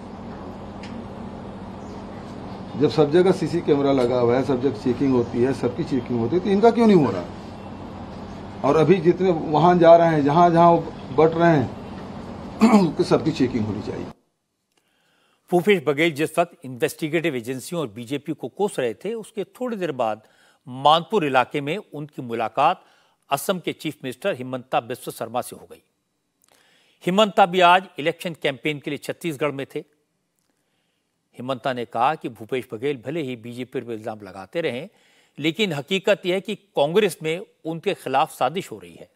K: जब सब जगह सीसी कैमरा लगा हुआ है सब जगह चेकिंग होती है सबकी चेकिंग होती है तो इनका क्यों नहीं हो रहा और अभी जितने वहां जा रहे हैं जहां जहां वो बट रहे हैं उनकी सबकी चेकिंग होनी चाहिए
A: भूपेश बघेल जिस वक्त इन्वेस्टिगेटिव एजेंसियों और बीजेपी को कोस रहे थे उसके थोड़ी देर बाद मानपुर इलाके में उनकी मुलाकात असम के चीफ मिनिस्टर हिमंता बिस्व शर्मा से हो गई हिमंता भी आज इलेक्शन कैंपेन के लिए छत्तीसगढ़ में थे हिमंता ने कहा कि भूपेश बघेल भले ही बीजेपी पर इल्जाम लगाते रहे लेकिन हकीकत यह है कि कांग्रेस में उनके खिलाफ साजिश हो रही है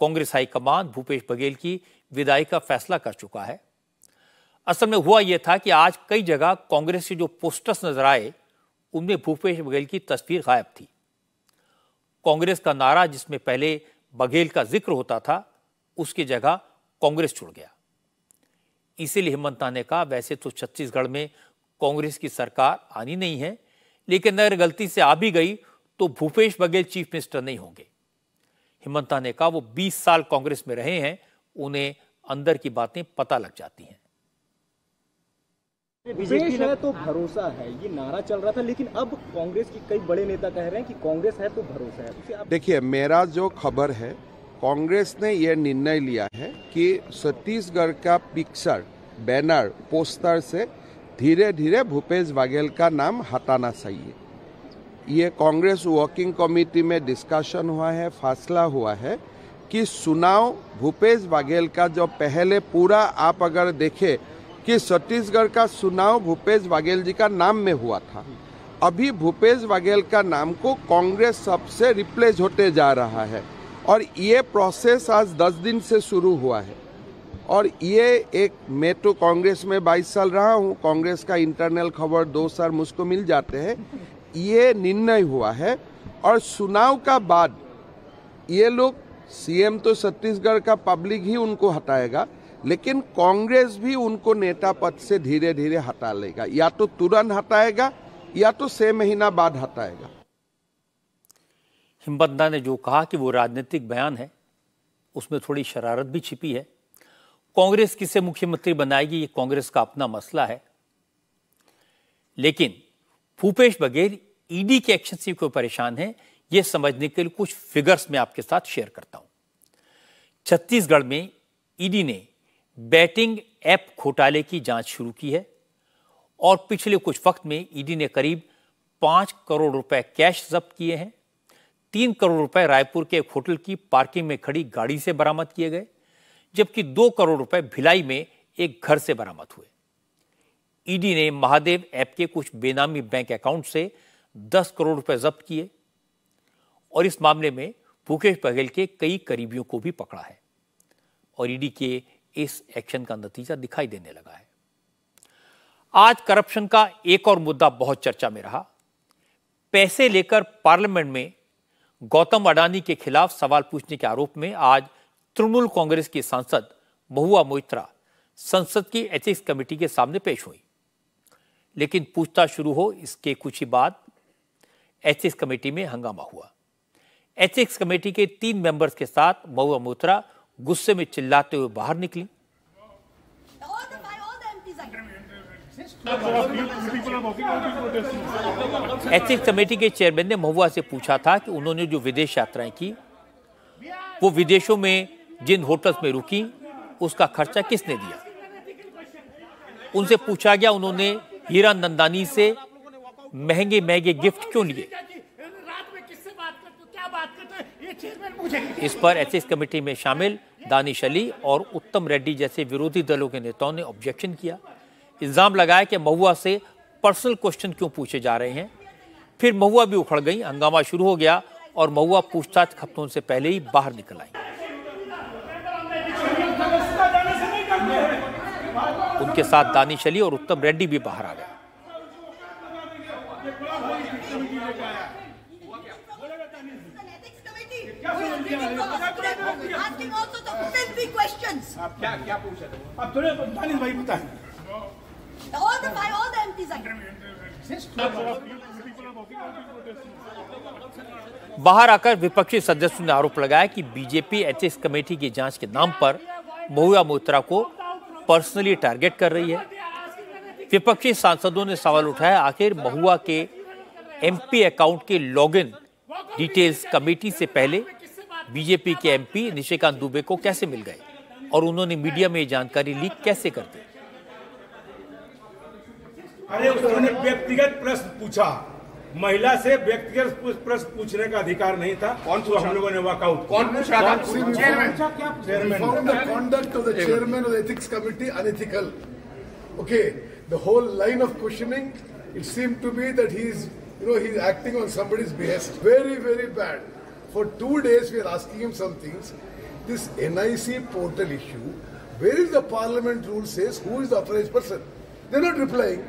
A: कांग्रेस हाईकमान भूपेश बघेल की विदाई का फैसला कर चुका है असल में हुआ यह था कि आज कई जगह कांग्रेस के जो पोस्टर्स नजर आए उनमें भूपेश बघेल की तस्वीर गायब थी कांग्रेस का नारा जिसमें पहले बघेल का जिक्र होता था उसकी जगह कांग्रेस छुड़ गया इसीलिए हेमंता ने कहा वैसे तो छत्तीसगढ़ में कांग्रेस की सरकार आनी नहीं है लेकिन अगर गलती से आ भी गई तो भूपेश बघेल चीफ मिनिस्टर नहीं होंगे हेमंता ने कहा वो 20 साल कांग्रेस में रहे हैं उन्हें अंदर की बातें पता लग जाती हैं
M: विशेष है तो भरोसा है ये नारा चल रहा था लेकिन अब कांग्रेस की कई बड़े नेता कह रहे हैं कि कांग्रेस है तो भरोसा है
N: देखिए मेरा जो खबर है कांग्रेस ने यह निर्णय लिया है कि छत्तीसगढ़ का पिक्चर बैनर पोस्टर से धीरे धीरे भूपेश बघेल का नाम हटाना चाहिए ये कांग्रेस वर्किंग कमेटी में डिस्कशन हुआ है फैसला हुआ है कि चुनाव भूपेश बघेल का जो पहले पूरा आप अगर देखें कि छत्तीसगढ़ का चुनाव भूपेश बघेल जी का नाम में हुआ था अभी भूपेश बघेल का नाम को कांग्रेस सबसे रिप्लेस होते जा रहा है और ये प्रोसेस आज दस दिन से शुरू हुआ है और ये एक मैं तो कांग्रेस में बाईस साल रहा हूँ कांग्रेस का इंटरनल खबर दो साल मुझको मिल जाते हैं ये निर्णय हुआ है और चुनाव का बाद ये लोग सीएम तो छत्तीसगढ़ का पब्लिक ही उनको हटाएगा लेकिन कांग्रेस भी उनको नेता पद से धीरे धीरे हटा लेगा या तो तुरंत हटाएगा या तो छह महीना बाद हटाएगा
A: हिमबंदा ने जो कहा कि वो राजनीतिक बयान है उसमें थोड़ी शरारत भी छिपी है कांग्रेस किसे मुख्यमंत्री बनाएगी ये कांग्रेस का अपना मसला है लेकिन भूपेश बघेल ईडी के एक्शन से क्यों परेशान है यह समझने के लिए कुछ फिगर्स मैं आपके साथ शेयर करता हूं छत्तीसगढ़ में ईडी ने बैटिंग ऐप घोटाले की जांच शुरू की है और पिछले कुछ वक्त में ईडी ने करीब पांच करोड़ रुपए कैश जब्त किए हैं तीन करोड़ रुपए रायपुर के एक होटल की पार्किंग में खड़ी गाड़ी से बरामद किए गए जबकि दो करोड़ रुपए भिलाई में एक घर से बरामद हुए ईडी ने महादेव ऐप के कुछ बेनामी बैंक अकाउंट से दस करोड़ रुपए जब्त किए और इस मामले में भूकेश बघेल के कई करीबियों को भी पकड़ा है और ईडी के इस एक्शन का नतीजा दिखाई देने लगा है आज करप्शन का एक और मुद्दा बहुत चर्चा में रहा पैसे लेकर पार्लियामेंट में गौतम अडानी के खिलाफ सवाल पूछने के आरोप में आज तृणमूल कांग्रेस की सांसद महुआ मोहित्रा संसद की एथिक्स कमेटी के सामने पेश हुई लेकिन पूछताछ शुरू हो इसके कुछ ही बाद एथिक्स कमेटी में हंगामा हुआ एथिक्स कमेटी के तीन मेंबर्स के साथ महुआ मोहित्रा गुस्से में चिल्लाते हुए बाहर निकली एथिक्स कमेटी के चेयरमैन ने महुआ से पूछा था कि उन्होंने जो विदेश यात्राएं की वो विदेशों में जिन होटल्स में रुकी उसका खर्चा किसने दिया उनसे पूछा गया उन्होंने हीरा नंदानी से महंगे महंगे गिफ्ट क्यों लिए इस पर एथिक्स कमेटी में शामिल दानिश अली और उत्तम रेड्डी जैसे विरोधी दलों के नेताओं ने ऑब्जेक्शन किया इल्ज़ाम लगाया कि महुआ से पर्सनल क्वेश्चन क्यों पूछे जा रहे हैं फिर महुआ भी उखड़ गई हंगामा शुरू हो गया और महुआ पूछताछ खपतों से पहले ही बाहर निकल आई उनके साथ दानिश अली और उत्तम रेड्डी भी बाहर आ गए बाहर आकर विपक्षी सदस्यों ने आरोप लगाया कि बीजेपी एचएस कमेटी की जांच के नाम पर महुआ मोहत्रा को पर्सनली टारगेट कर रही है विपक्षी सांसदों ने सवाल उठाया आखिर महुआ के एमपी अकाउंट के लॉगिन डिटेल्स कमेटी से पहले बीजेपी के एमपी निशिकांत दुबे को कैसे मिल गए और उन्होंने मीडिया में ये जानकारी लीक कैसे कर दी
B: अरे उन्होंने व्यक्तिगत प्रश्न पूछा महिला से व्यक्तिगत प्रश्न पूछने का अधिकार नहीं था कौन तो हम लोगों ने वॉकआउट कौन पूछा था
O: chairman of ethics committee unethical okay the whole line of questioning it seem to be that he is you know he is acting on somebody's best very very bad For two days, we are asking him some things. This NIC portal issue, where is the parliament rule says who is the authorized person? They're not replying.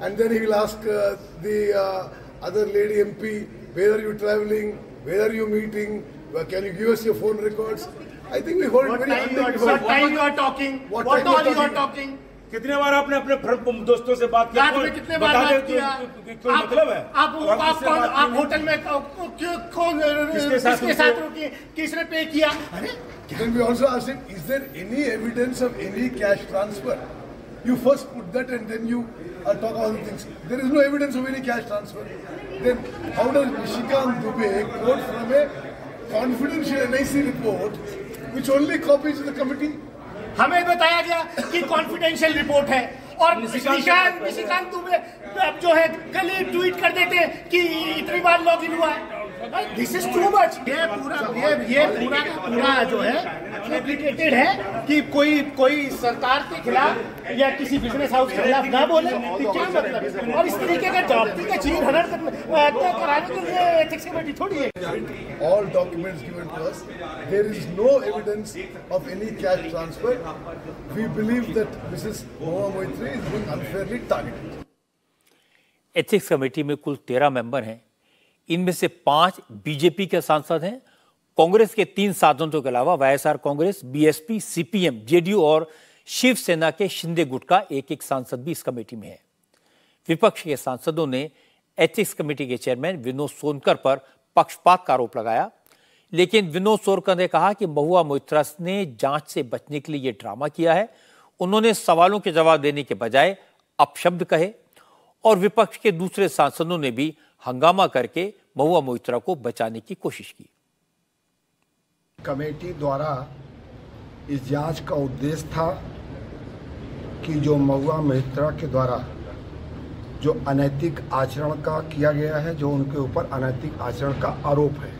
O: And then he will ask uh, the uh, other lady MP, where are you traveling? Where are you meeting? Can you give us your phone records? I think we hold
I: what very time you are, What time you are talking? What, what all you are talking?
O: कितने बार आपने अपने
B: दोस्तों से बात तो किया में कितने बार बात किया मतलब है आप आप, होटल
I: में कौन किसके साथ, रुकी किसने पे किया
O: can be also ask is there any evidence of any cash transfer you first put that and then you talk all things there is no evidence of any cash transfer then how does Nishikant Dubey quote from a confidential NIC report which
M: only copies the committee हमें बताया गया कि confidential report है और निशिकांत निशिकांत तुम्हें अब जो है कल ही ट्वीट कर देते कि इतनी बार लॉग इन हुआ है दिस इज टू मच ये पूरा ये ये पूरा का पूरा जो है
I: कॉम्प्लिकेटेड है कि कोई कोई सरकार के खिलाफ या किसी बिजनेस हाउस के खिलाफ ना बोले क्या मतलब और इस तरीके का जॉब का चीज हनर कराने के लिए एथिक्स कमेटी थोड़ी
O: है all documents given to us there is no evidence of any cash transfer we believe that this is Mahua Moitra is being unfairly targeted
A: ethics committee में कुल तेरह मेंबर हैं इनमें से पांच बीजेपी के सांसद हैं कांग्रेस के तीन साधनों के अलावा YSR Congress BSP CPM JDU और शिवसेना के शिंदे गुट का एक एक सांसद भी इस कमेटी में है विपक्ष के सांसदों ने एथिक्स कमेटी के चेयरमैन विनोद सोनकर पर पक्षपात का आरोप लगाया लेकिन विनोद सोनकर ने कहा कि महुआ मोहित्रस ने जांच से बचने के लिए यह ड्रामा किया है उन्होंने सवालों के जवाब देने के बजाय अपशब्द कहे और विपक्ष के दूसरे सांसदों ने भी हंगामा करके महुआ मोहित्रा को बचाने की कोशिश की
P: कमेटी द्वारा इस जांच का उद्देश्य था कि जो महुआ मेहत्रा के द्वारा जो अनैतिक आचरण का किया गया है जो उनके ऊपर अनैतिक आचरण का आरोप है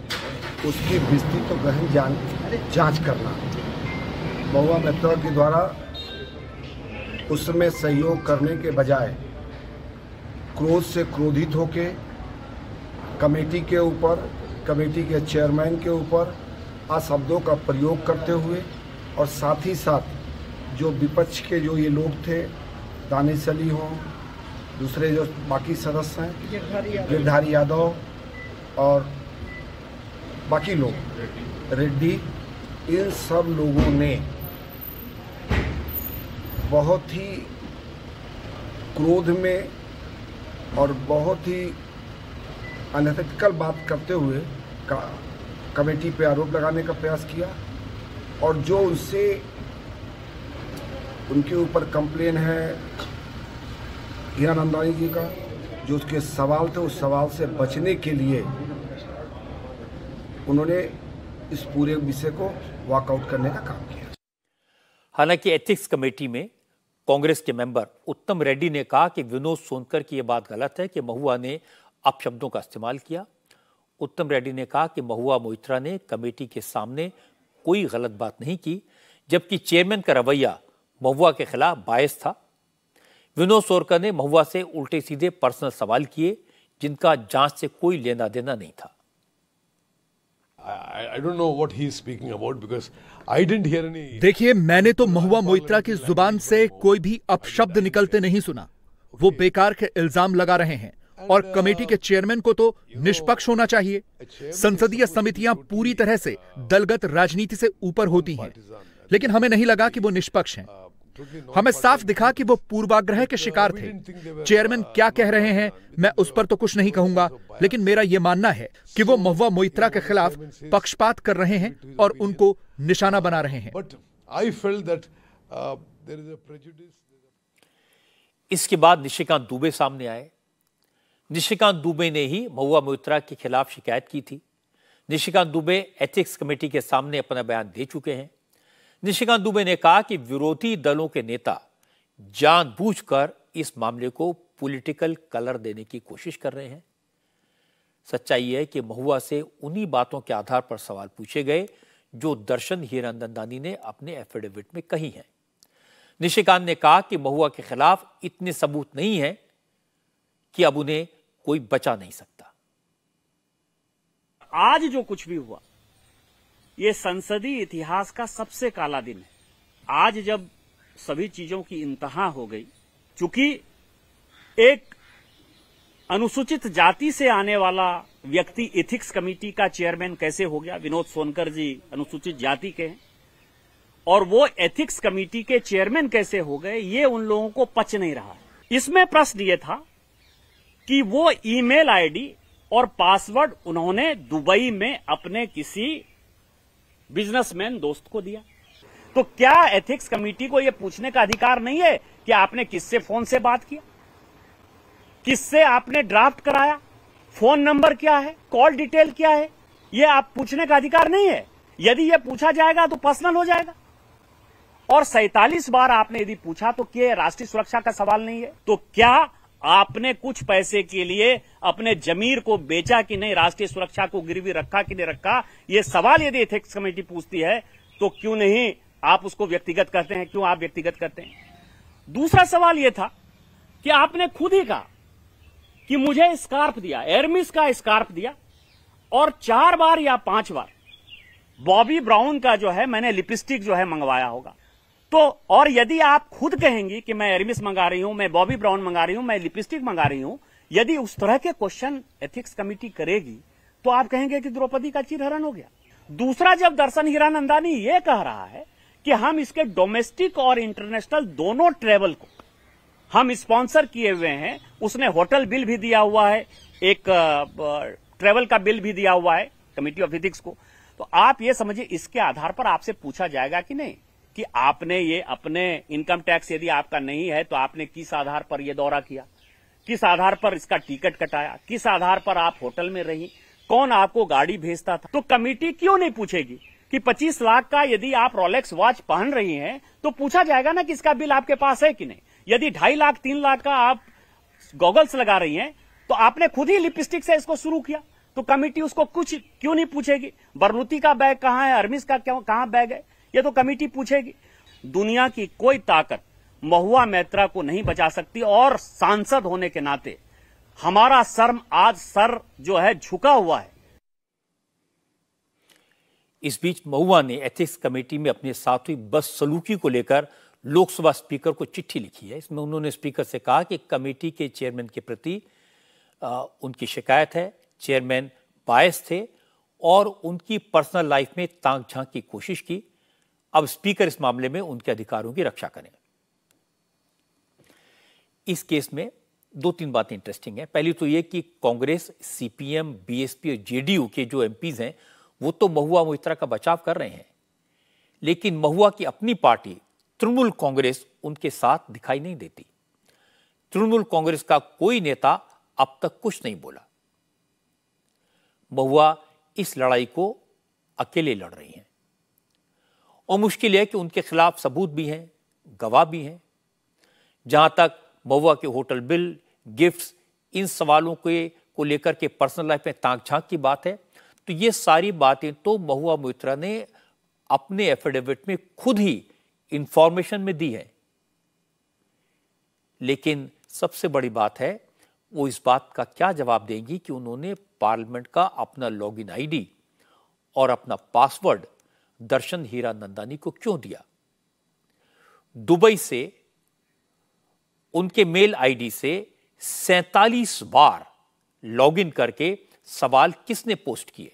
P: उसकी विस्तृत तो गहन जान जाँच करना महुआ मेहत्रा के द्वारा उसमें सहयोग करने के बजाय क्रोध से क्रोधित होके कमेटी के ऊपर कमेटी के चेयरमैन के ऊपर शब्दों का प्रयोग करते हुए और साथ ही साथ जो विपक्ष के जो ये लोग थे दानिश अली हों दूसरे जो बाकी सदस्य हैं गिरधारी यादव और बाकी
A: लोग
P: रेड्डी इन सब लोगों ने बहुत ही क्रोध में और बहुत ही अनथिकल बात करते हुए कहा कमेटी पे आरोप लगाने का प्रयास किया और जो उनसे उनके ऊपर कंप्लेन है हीरा नंदानी जी का जो उसके सवाल थे उस सवाल से बचने के लिए उन्होंने इस पूरे विषय को वॉकआउट करने का काम किया
A: हालांकि एथिक्स कमेटी में कांग्रेस के मेंबर उत्तम रेड्डी ने कहा कि विनोद सोनकर की यह बात गलत है कि महुआ ने अपशब्दों का इस्तेमाल किया उत्तम रेड्डी ने कहा कि महुआ मोहित्रा ने कमेटी के सामने कोई गलत बात नहीं की जबकि चेयरमैन का रवैया महुआ के खिलाफ बायस था विनोद सोरकर ने महुआ से उल्टे सीधे पर्सनल सवाल किए जिनका जांच से कोई लेना देना नहीं था
I: देखिए मैंने तो महुआ मोइत्रा की जुबान से कोई भी अपशब्द निकलते नहीं सुना वो बेकार के इल्जाम लगा रहे हैं और कमेटी के चेयरमैन को तो निष्पक्ष होना
A: चाहिए संसदीय समितियां पूरी तरह से uh, दलगत राजनीति से ऊपर होती हैं लेकिन हमें नहीं लगा कि वो निष्पक्ष हैं uh, हमें साफ दिखा कि वो पूर्वाग्रह के uh, शिकार थे चेयरमैन क्या कह रहे हैं मैं उस पर तो कुछ नहीं कहूंगा लेकिन मेरा ये मानना है कि वो महुआ मोइत्रा के खिलाफ पक्षपात कर रहे हैं और उनको निशाना बना रहे हैं इसके बाद निशिकांत दुबे सामने आए निशिकांत दुबे ने ही महुआ मोहित्रा के खिलाफ शिकायत की थी निशिकांत दुबे एथिक्स कमेटी के सामने अपना बयान दे चुके हैं निशिकांत दुबे ने कहा कि विरोधी दलों के नेता जानबूझकर इस मामले को पॉलिटिकल कलर देने की कोशिश कर रहे हैं सच्चाई है कि महुआ से उन्हीं बातों के आधार पर सवाल पूछे गए जो दर्शन हीरानंदानी ने अपने एफिडेविट में कही हैं निशिकांत ने कहा कि महुआ के खिलाफ इतने सबूत नहीं है कि अब उन्हें कोई बचा नहीं सकता
M: आज जो कुछ भी हुआ ये संसदीय इतिहास का सबसे काला दिन है आज जब सभी चीजों की इंतहा हो गई चूंकि एक अनुसूचित जाति से आने वाला व्यक्ति इथिक्स कमेटी का चेयरमैन कैसे हो गया विनोद सोनकर जी अनुसूचित जाति के हैं और वो एथिक्स कमेटी के चेयरमैन कैसे हो गए ये उन लोगों को पच नहीं रहा इसमें प्रश्न ये था कि वो ईमेल आईडी और पासवर्ड उन्होंने दुबई में अपने किसी बिजनेसमैन दोस्त को दिया तो क्या एथिक्स कमेटी को यह पूछने का अधिकार नहीं है कि आपने किससे फोन से बात किया किससे आपने ड्राफ्ट कराया फोन नंबर क्या है कॉल डिटेल क्या है यह आप पूछने का अधिकार नहीं है यदि यह पूछा जाएगा तो पर्सनल हो जाएगा और सैतालीस बार आपने यदि पूछा तो क्या राष्ट्रीय सुरक्षा का सवाल नहीं है तो क्या आपने कुछ पैसे के लिए अपने जमीर को बेचा कि नहीं राष्ट्रीय सुरक्षा को गिरवी रखा कि नहीं रखा ये सवाल यदि एथिक्स कमेटी पूछती है तो क्यों नहीं आप उसको व्यक्तिगत करते हैं क्यों आप व्यक्तिगत करते हैं दूसरा सवाल यह था कि आपने खुद ही कहा कि मुझे स्कार्फ दिया एयरमिस का स्कार्फ दिया और चार बार या पांच बार बॉबी ब्राउन का जो है मैंने लिपस्टिक जो है मंगवाया होगा तो और यदि आप खुद कहेंगी कि मैं एरमिस मंगा रही हूं मैं बॉबी ब्राउन मंगा रही हूं मैं लिपस्टिक मंगा रही हूं यदि उस तरह के क्वेश्चन एथिक्स कमेटी करेगी तो आप कहेंगे कि द्रौपदी का चिरहरण हो गया दूसरा जब दर्शन हिरान अंदानी ये कह रहा है कि हम इसके डोमेस्टिक और इंटरनेशनल दोनों ट्रेवल को हम स्पॉन्सर किए हुए हैं उसने होटल बिल भी दिया हुआ है एक ट्रेवल का बिल भी दिया हुआ है कमिटी ऑफ एथिक्स को तो आप ये समझिए इसके आधार पर आपसे पूछा जाएगा कि नहीं कि आपने ये अपने इनकम टैक्स यदि आपका नहीं है तो आपने किस आधार पर यह दौरा किया किस आधार पर इसका टिकट कटाया किस आधार पर आप होटल में रही कौन आपको गाड़ी भेजता था तो कमेटी क्यों नहीं पूछेगी कि 25 लाख का यदि आप रोलेक्स वॉच पहन रही हैं तो पूछा जाएगा ना कि इसका बिल आपके पास है कि नहीं यदि ढाई लाख तीन लाख का आप गॉगल्स लगा रही हैं तो आपने खुद ही लिपस्टिक से इसको शुरू किया तो कमेटी उसको कुछ क्यों नहीं पूछेगी बरनुती का बैग कहां है अरमिस का कहा बैग है ये तो कमेटी पूछेगी दुनिया की कोई ताकत महुआ मैत्रा को नहीं बचा सकती और सांसद होने के नाते हमारा शर्म आज सर जो है झुका हुआ है
A: इस बीच महुआ ने एथिक्स कमेटी में अपने साथ हुई बस सलूकी को लेकर लोकसभा स्पीकर को चिट्ठी लिखी है इसमें उन्होंने स्पीकर से कहा कि कमेटी के चेयरमैन के प्रति आ, उनकी शिकायत है चेयरमैन बायस थे और उनकी पर्सनल लाइफ में तांक झांक की कोशिश की अब स्पीकर इस मामले में उनके अधिकारों की रक्षा करें इस केस में दो तीन बातें इंटरेस्टिंग है पहली तो यह कि कांग्रेस सीपीएम बीएसपी और जेडीयू के जो एमपीज हैं वो तो महुआ मोहित्रा का बचाव कर रहे हैं लेकिन महुआ की अपनी पार्टी तृणमूल कांग्रेस उनके साथ दिखाई नहीं देती तृणमूल कांग्रेस का कोई नेता अब तक कुछ नहीं बोला महुआ इस लड़ाई को अकेले लड़ रही है और मुश्किल है कि उनके खिलाफ सबूत भी हैं गवाह भी हैं जहां तक महुआ के होटल बिल गिफ्ट्स इन सवालों के को लेकर के पर्सनल लाइफ में ताक झांक की बात है तो ये सारी बातें तो महुआ मोहित्रा ने अपने एफिडेविट में खुद ही इंफॉर्मेशन में दी है लेकिन सबसे बड़ी बात है वो इस बात का क्या जवाब देंगी कि उन्होंने पार्लियामेंट का अपना लॉगिन आईडी और अपना पासवर्ड दर्शन हीरा नंदानी को क्यों दिया दुबई से उनके मेल आईडी से सैतालीस बार लॉगिन करके सवाल किसने पोस्ट किए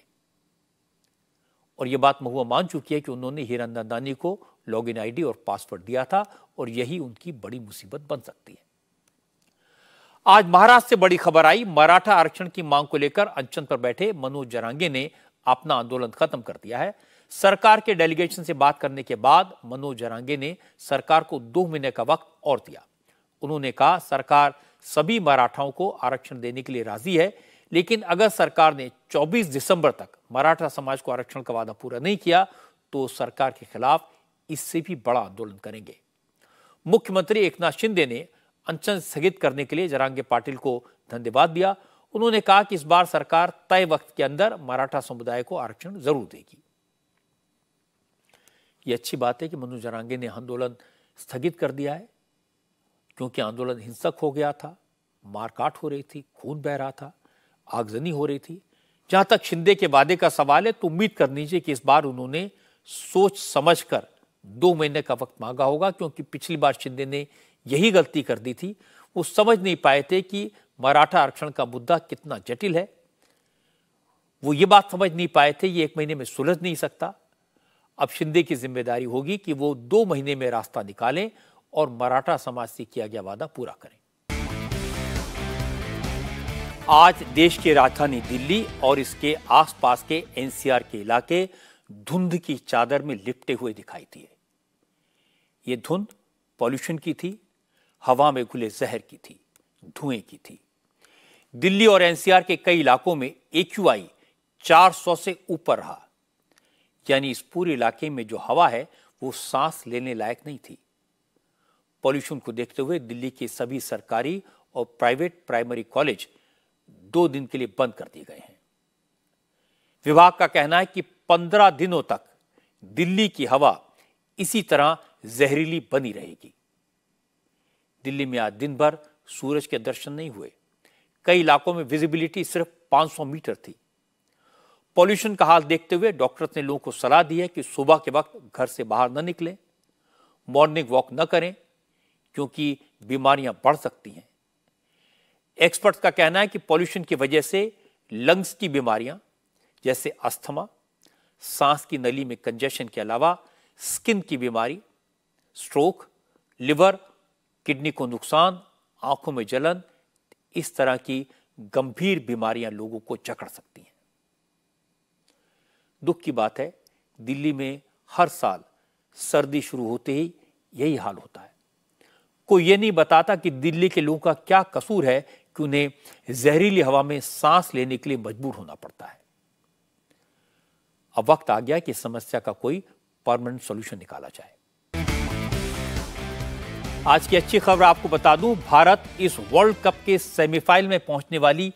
A: और यह बात महुआ मान चुकी है कि उन्होंने हीरा नंदानी को लॉगिन आईडी और पासवर्ड दिया था और यही उनकी बड़ी मुसीबत बन सकती है आज महाराष्ट्र से बड़ी खबर आई मराठा आरक्षण की मांग को लेकर अंचन पर बैठे मनोज जरांगे ने अपना आंदोलन खत्म कर दिया है सरकार के डेलीगेशन से बात करने के बाद मनोज जरांगे ने सरकार को दो महीने का वक्त और दिया उन्होंने कहा सरकार सभी मराठाओं को आरक्षण देने के लिए राजी है लेकिन अगर सरकार ने 24 दिसंबर तक मराठा समाज को आरक्षण का वादा पूरा नहीं किया तो सरकार के खिलाफ इससे भी बड़ा आंदोलन करेंगे मुख्यमंत्री एकनाथ शिंदे ने अनशन स्थगित करने के लिए जरांगे पाटिल को धन्यवाद दिया उन्होंने कहा कि इस बार सरकार तय वक्त के अंदर मराठा समुदाय को आरक्षण जरूर देगी ये अच्छी बात है कि मनु जरांगे ने आंदोलन स्थगित कर दिया है क्योंकि आंदोलन हिंसक हो गया था मारकाट हो रही थी खून बह रहा था आगजनी हो रही थी जहां तक शिंदे के वादे का सवाल है तो उम्मीद करनी चाहिए कि इस बार उन्होंने सोच समझ कर दो महीने का वक्त मांगा होगा क्योंकि पिछली बार शिंदे ने यही गलती कर दी थी वो समझ नहीं पाए थे कि मराठा आरक्षण का मुद्दा कितना जटिल है वो ये बात समझ नहीं पाए थे ये एक महीने में सुलझ नहीं सकता अब शिंदे की जिम्मेदारी होगी कि वो दो महीने में रास्ता निकालें और मराठा समाज से किया गया वादा पूरा करें आज देश की राजधानी दिल्ली और इसके आसपास के एनसीआर के इलाके धुंध की चादर में लिपटे हुए दिखाई दिए ये धुंध पॉल्यूशन की थी हवा में घुले जहर की थी धुएं की थी दिल्ली और एनसीआर के कई इलाकों में एक्यूआई 400 से ऊपर रहा यानी इस पूरे इलाके में जो हवा है वो सांस लेने लायक नहीं थी पॉल्यूशन को देखते हुए दिल्ली के सभी सरकारी और प्राइवेट प्राइमरी कॉलेज दो दिन के लिए बंद कर दिए गए हैं विभाग का कहना है कि पंद्रह दिनों तक दिल्ली की हवा इसी तरह जहरीली बनी रहेगी दिल्ली में आज दिन भर सूरज के दर्शन नहीं हुए कई इलाकों में विजिबिलिटी सिर्फ 500 मीटर थी पॉल्यूशन का हाल देखते हुए डॉक्टर्स ने लोगों को सलाह दी है कि सुबह के वक्त घर से बाहर न निकलें मॉर्निंग वॉक न करें क्योंकि बीमारियां बढ़ सकती हैं एक्सपर्ट्स का कहना है कि पॉल्यूशन की वजह से लंग्स की बीमारियां जैसे अस्थमा सांस की नली में कंजेशन के अलावा स्किन की बीमारी स्ट्रोक लिवर किडनी को नुकसान आंखों में जलन इस तरह की गंभीर बीमारियां लोगों को जकड़ सकती हैं दुख की बात है दिल्ली में हर साल सर्दी शुरू होते ही यही हाल होता है कोई ये नहीं बताता कि दिल्ली के लोगों का क्या कसूर है कि उन्हें जहरीली हवा में सांस लेने के लिए मजबूर होना पड़ता है अब वक्त आ गया कि समस्या का कोई परमानेंट सोल्यूशन निकाला जाए आज की अच्छी खबर आपको बता दूं भारत इस वर्ल्ड कप के सेमीफाइनल में पहुंचने वाली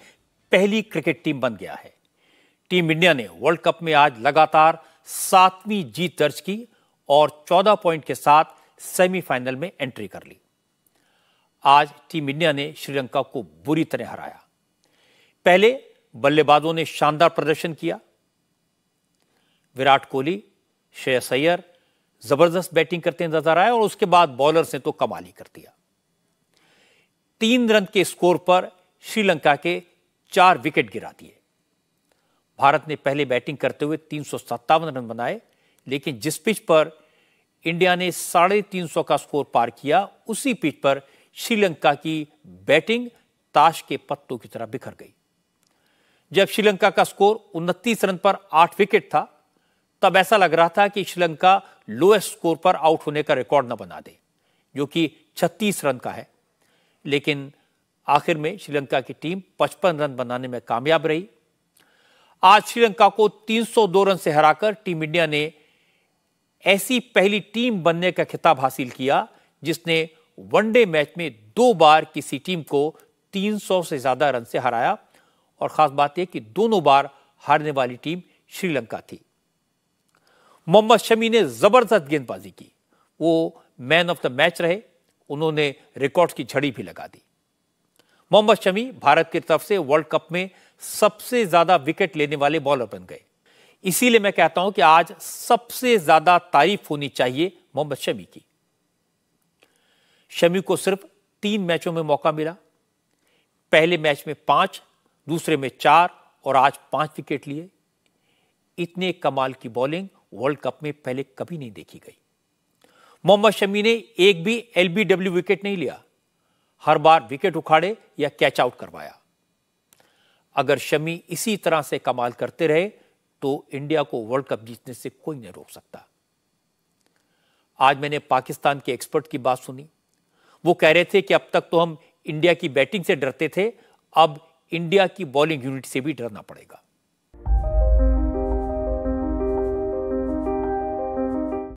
A: पहली क्रिकेट टीम बन गया है टीम इंडिया ने वर्ल्ड कप में आज लगातार सातवीं जीत दर्ज की और 14 पॉइंट के साथ सेमीफाइनल में एंट्री कर ली आज टीम इंडिया ने श्रीलंका को बुरी तरह हराया पहले बल्लेबाजों ने शानदार प्रदर्शन किया विराट कोहली शेय सैयर जबरदस्त बैटिंग करते नजर आए और उसके बाद बॉलर्स ने तो कमाल ही कर दिया तीन रन के स्कोर पर श्रीलंका के चार विकेट गिरा दिए भारत ने पहले बैटिंग करते हुए तीन रन बनाए लेकिन जिस पिच पर इंडिया ने साढ़े तीन सौ का स्कोर पार किया उसी पिच पर श्रीलंका की बैटिंग ताश के पत्तों की तरह बिखर गई जब श्रीलंका का स्कोर उनतीस रन पर आठ विकेट था तब ऐसा लग रहा था कि श्रीलंका लोएस्ट स्कोर पर आउट होने का रिकॉर्ड न बना दे जो कि 36 रन का है लेकिन आखिर में श्रीलंका की टीम 55 रन बनाने में कामयाब रही आज श्रीलंका को 302 रन से हराकर टीम इंडिया ने ऐसी पहली टीम बनने का खिताब हासिल किया जिसने वनडे मैच में दो बार किसी टीम को 300 से ज्यादा रन से हराया और खास बात यह कि दोनों बार हारने वाली टीम श्रीलंका थी मोहम्मद शमी ने जबरदस्त गेंदबाजी की वो मैन ऑफ द मैच रहे उन्होंने रिकॉर्ड की झड़ी भी लगा दी मोहम्मद शमी भारत की तरफ से वर्ल्ड कप में सबसे ज्यादा विकेट लेने वाले बॉलर बन गए इसीलिए मैं कहता हूं कि आज सबसे ज्यादा तारीफ होनी चाहिए मोहम्मद शमी की शमी को सिर्फ तीन मैचों में मौका मिला पहले मैच में पांच दूसरे में चार और आज पांच विकेट लिए इतने कमाल की बॉलिंग वर्ल्ड कप में पहले कभी नहीं देखी गई मोहम्मद शमी ने एक भी एलबीडब्ल्यू विकेट नहीं लिया हर बार विकेट उखाड़े या कैच आउट करवाया अगर शमी इसी तरह से कमाल करते रहे तो इंडिया को वर्ल्ड कप जीतने से कोई नहीं रोक सकता आज मैंने पाकिस्तान के एक्सपर्ट की बात सुनी वो कह रहे थे कि अब तक तो हम इंडिया की बैटिंग से डरते थे अब इंडिया की बॉलिंग यूनिट से भी डरना पड़ेगा